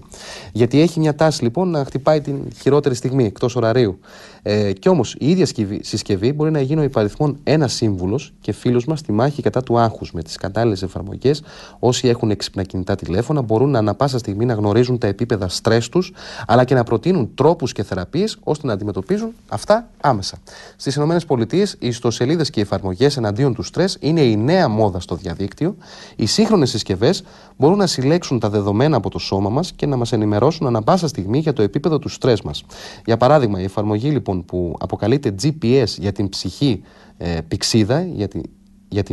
Γιατί έχει μια τάση λοιπόν να χτυπάει την χειρότερη στιγμή εκτός ωραρίου. Ε, Κι όμως η ίδια συσκευή μπορεί να γίνει ο υπαριθμόν ένας σύμβουλος και φίλος μας στη μάχη κατά του άγχους με τις κατάλληλες εφαρμογές. Όσοι έχουν έξυπνα κινητά τηλέφωνα μπορούν ανα πάσα στιγμή να γνωρίζουν τα επίπεδα στρες τους, αλλά και να προτείνουν τρόπους και θεραπείες ώστε να αντιμετωπίζουν αυτά άμεσα. Στις ΗΠΑ, οι ιστοσελίδες και οι εφαρμογές εναντίον του στρες είναι η νέα μόδα στο διαδίκτυο οι σύγχρονες συσκευές μπορούν να συλλέξουν τα δεδομένα από το σώμα μας και να μας ενημερώσουν ανα πάσα στιγμή για το επίπεδο του στρες μας. Για παράδειγμα, η εφαρμογή λοιπόν που αποκαλείται GPS για την ψυχή ε, πηξίδα, για την, για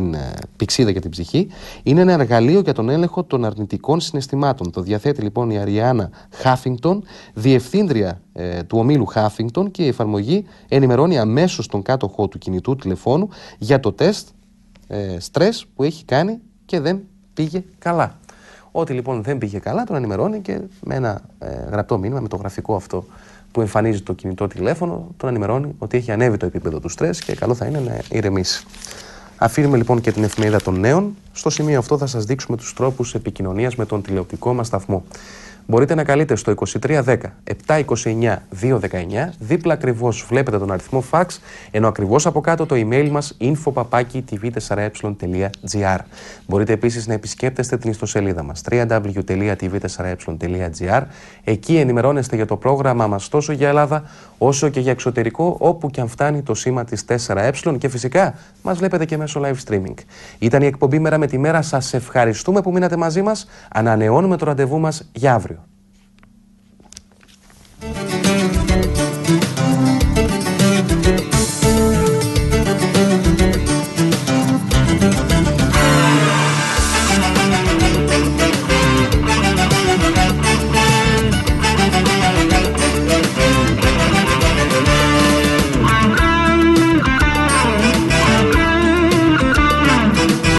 ε, την ψυχή, είναι ένα εργαλείο για τον έλεγχο των αρνητικών συναισθημάτων. Το διαθέτει λοιπόν η Αριάννα Χάφινγκτον, διευθύντρια ε, του ομίλου Χάφινγκτον και η εφαρμογή ενημερώνει αμέσως τον κάτοχό του κινητού τηλεφώνου για το τεστ ε, που έχει κάνει και δεν πήγε καλά. Ό,τι λοιπόν δεν πήγε καλά, τον ενημερώνει και με ένα ε, γραπτό μήνυμα, με το γραφικό αυτό που εμφανίζει το κινητό τηλέφωνο, τον ενημερώνει ότι έχει ανέβει το επίπεδο του στρες και καλό θα είναι να ηρεμήσει. Αφήνουμε λοιπόν και την εφημερίδα των νέων. Στο σημείο αυτό θα σας δείξουμε τους τρόπους επικοινωνίας με τον τηλεοπτικό μας σταθμό μπορείτε να καλείτε στο 2310 729 219. Δίπλα ακριβώς βλέπετε τον αριθμό fax, ενώ ακριβώς από κάτω το email μας infopapakitv4e.gr. Ε μπορείτε επίσης να επισκέπτεστε την ιστοσελίδα μας www.tv4e.gr. Ε Εκεί ενημερώνεστε για το πρόγραμμά μας τόσο για Ελλάδα όσο και για εξωτερικό, όπου και αν φτάνει το σήμα της 4e ε και φυσικά μας βλέπετε και μέσω live streaming. Ήταν η εκπομπή Μέρα με τη Μέρα. Σας ευχαριστούμε που μείνατε μαζί μας. Ανανεώνουμε το ραντεβού μας για αύριο.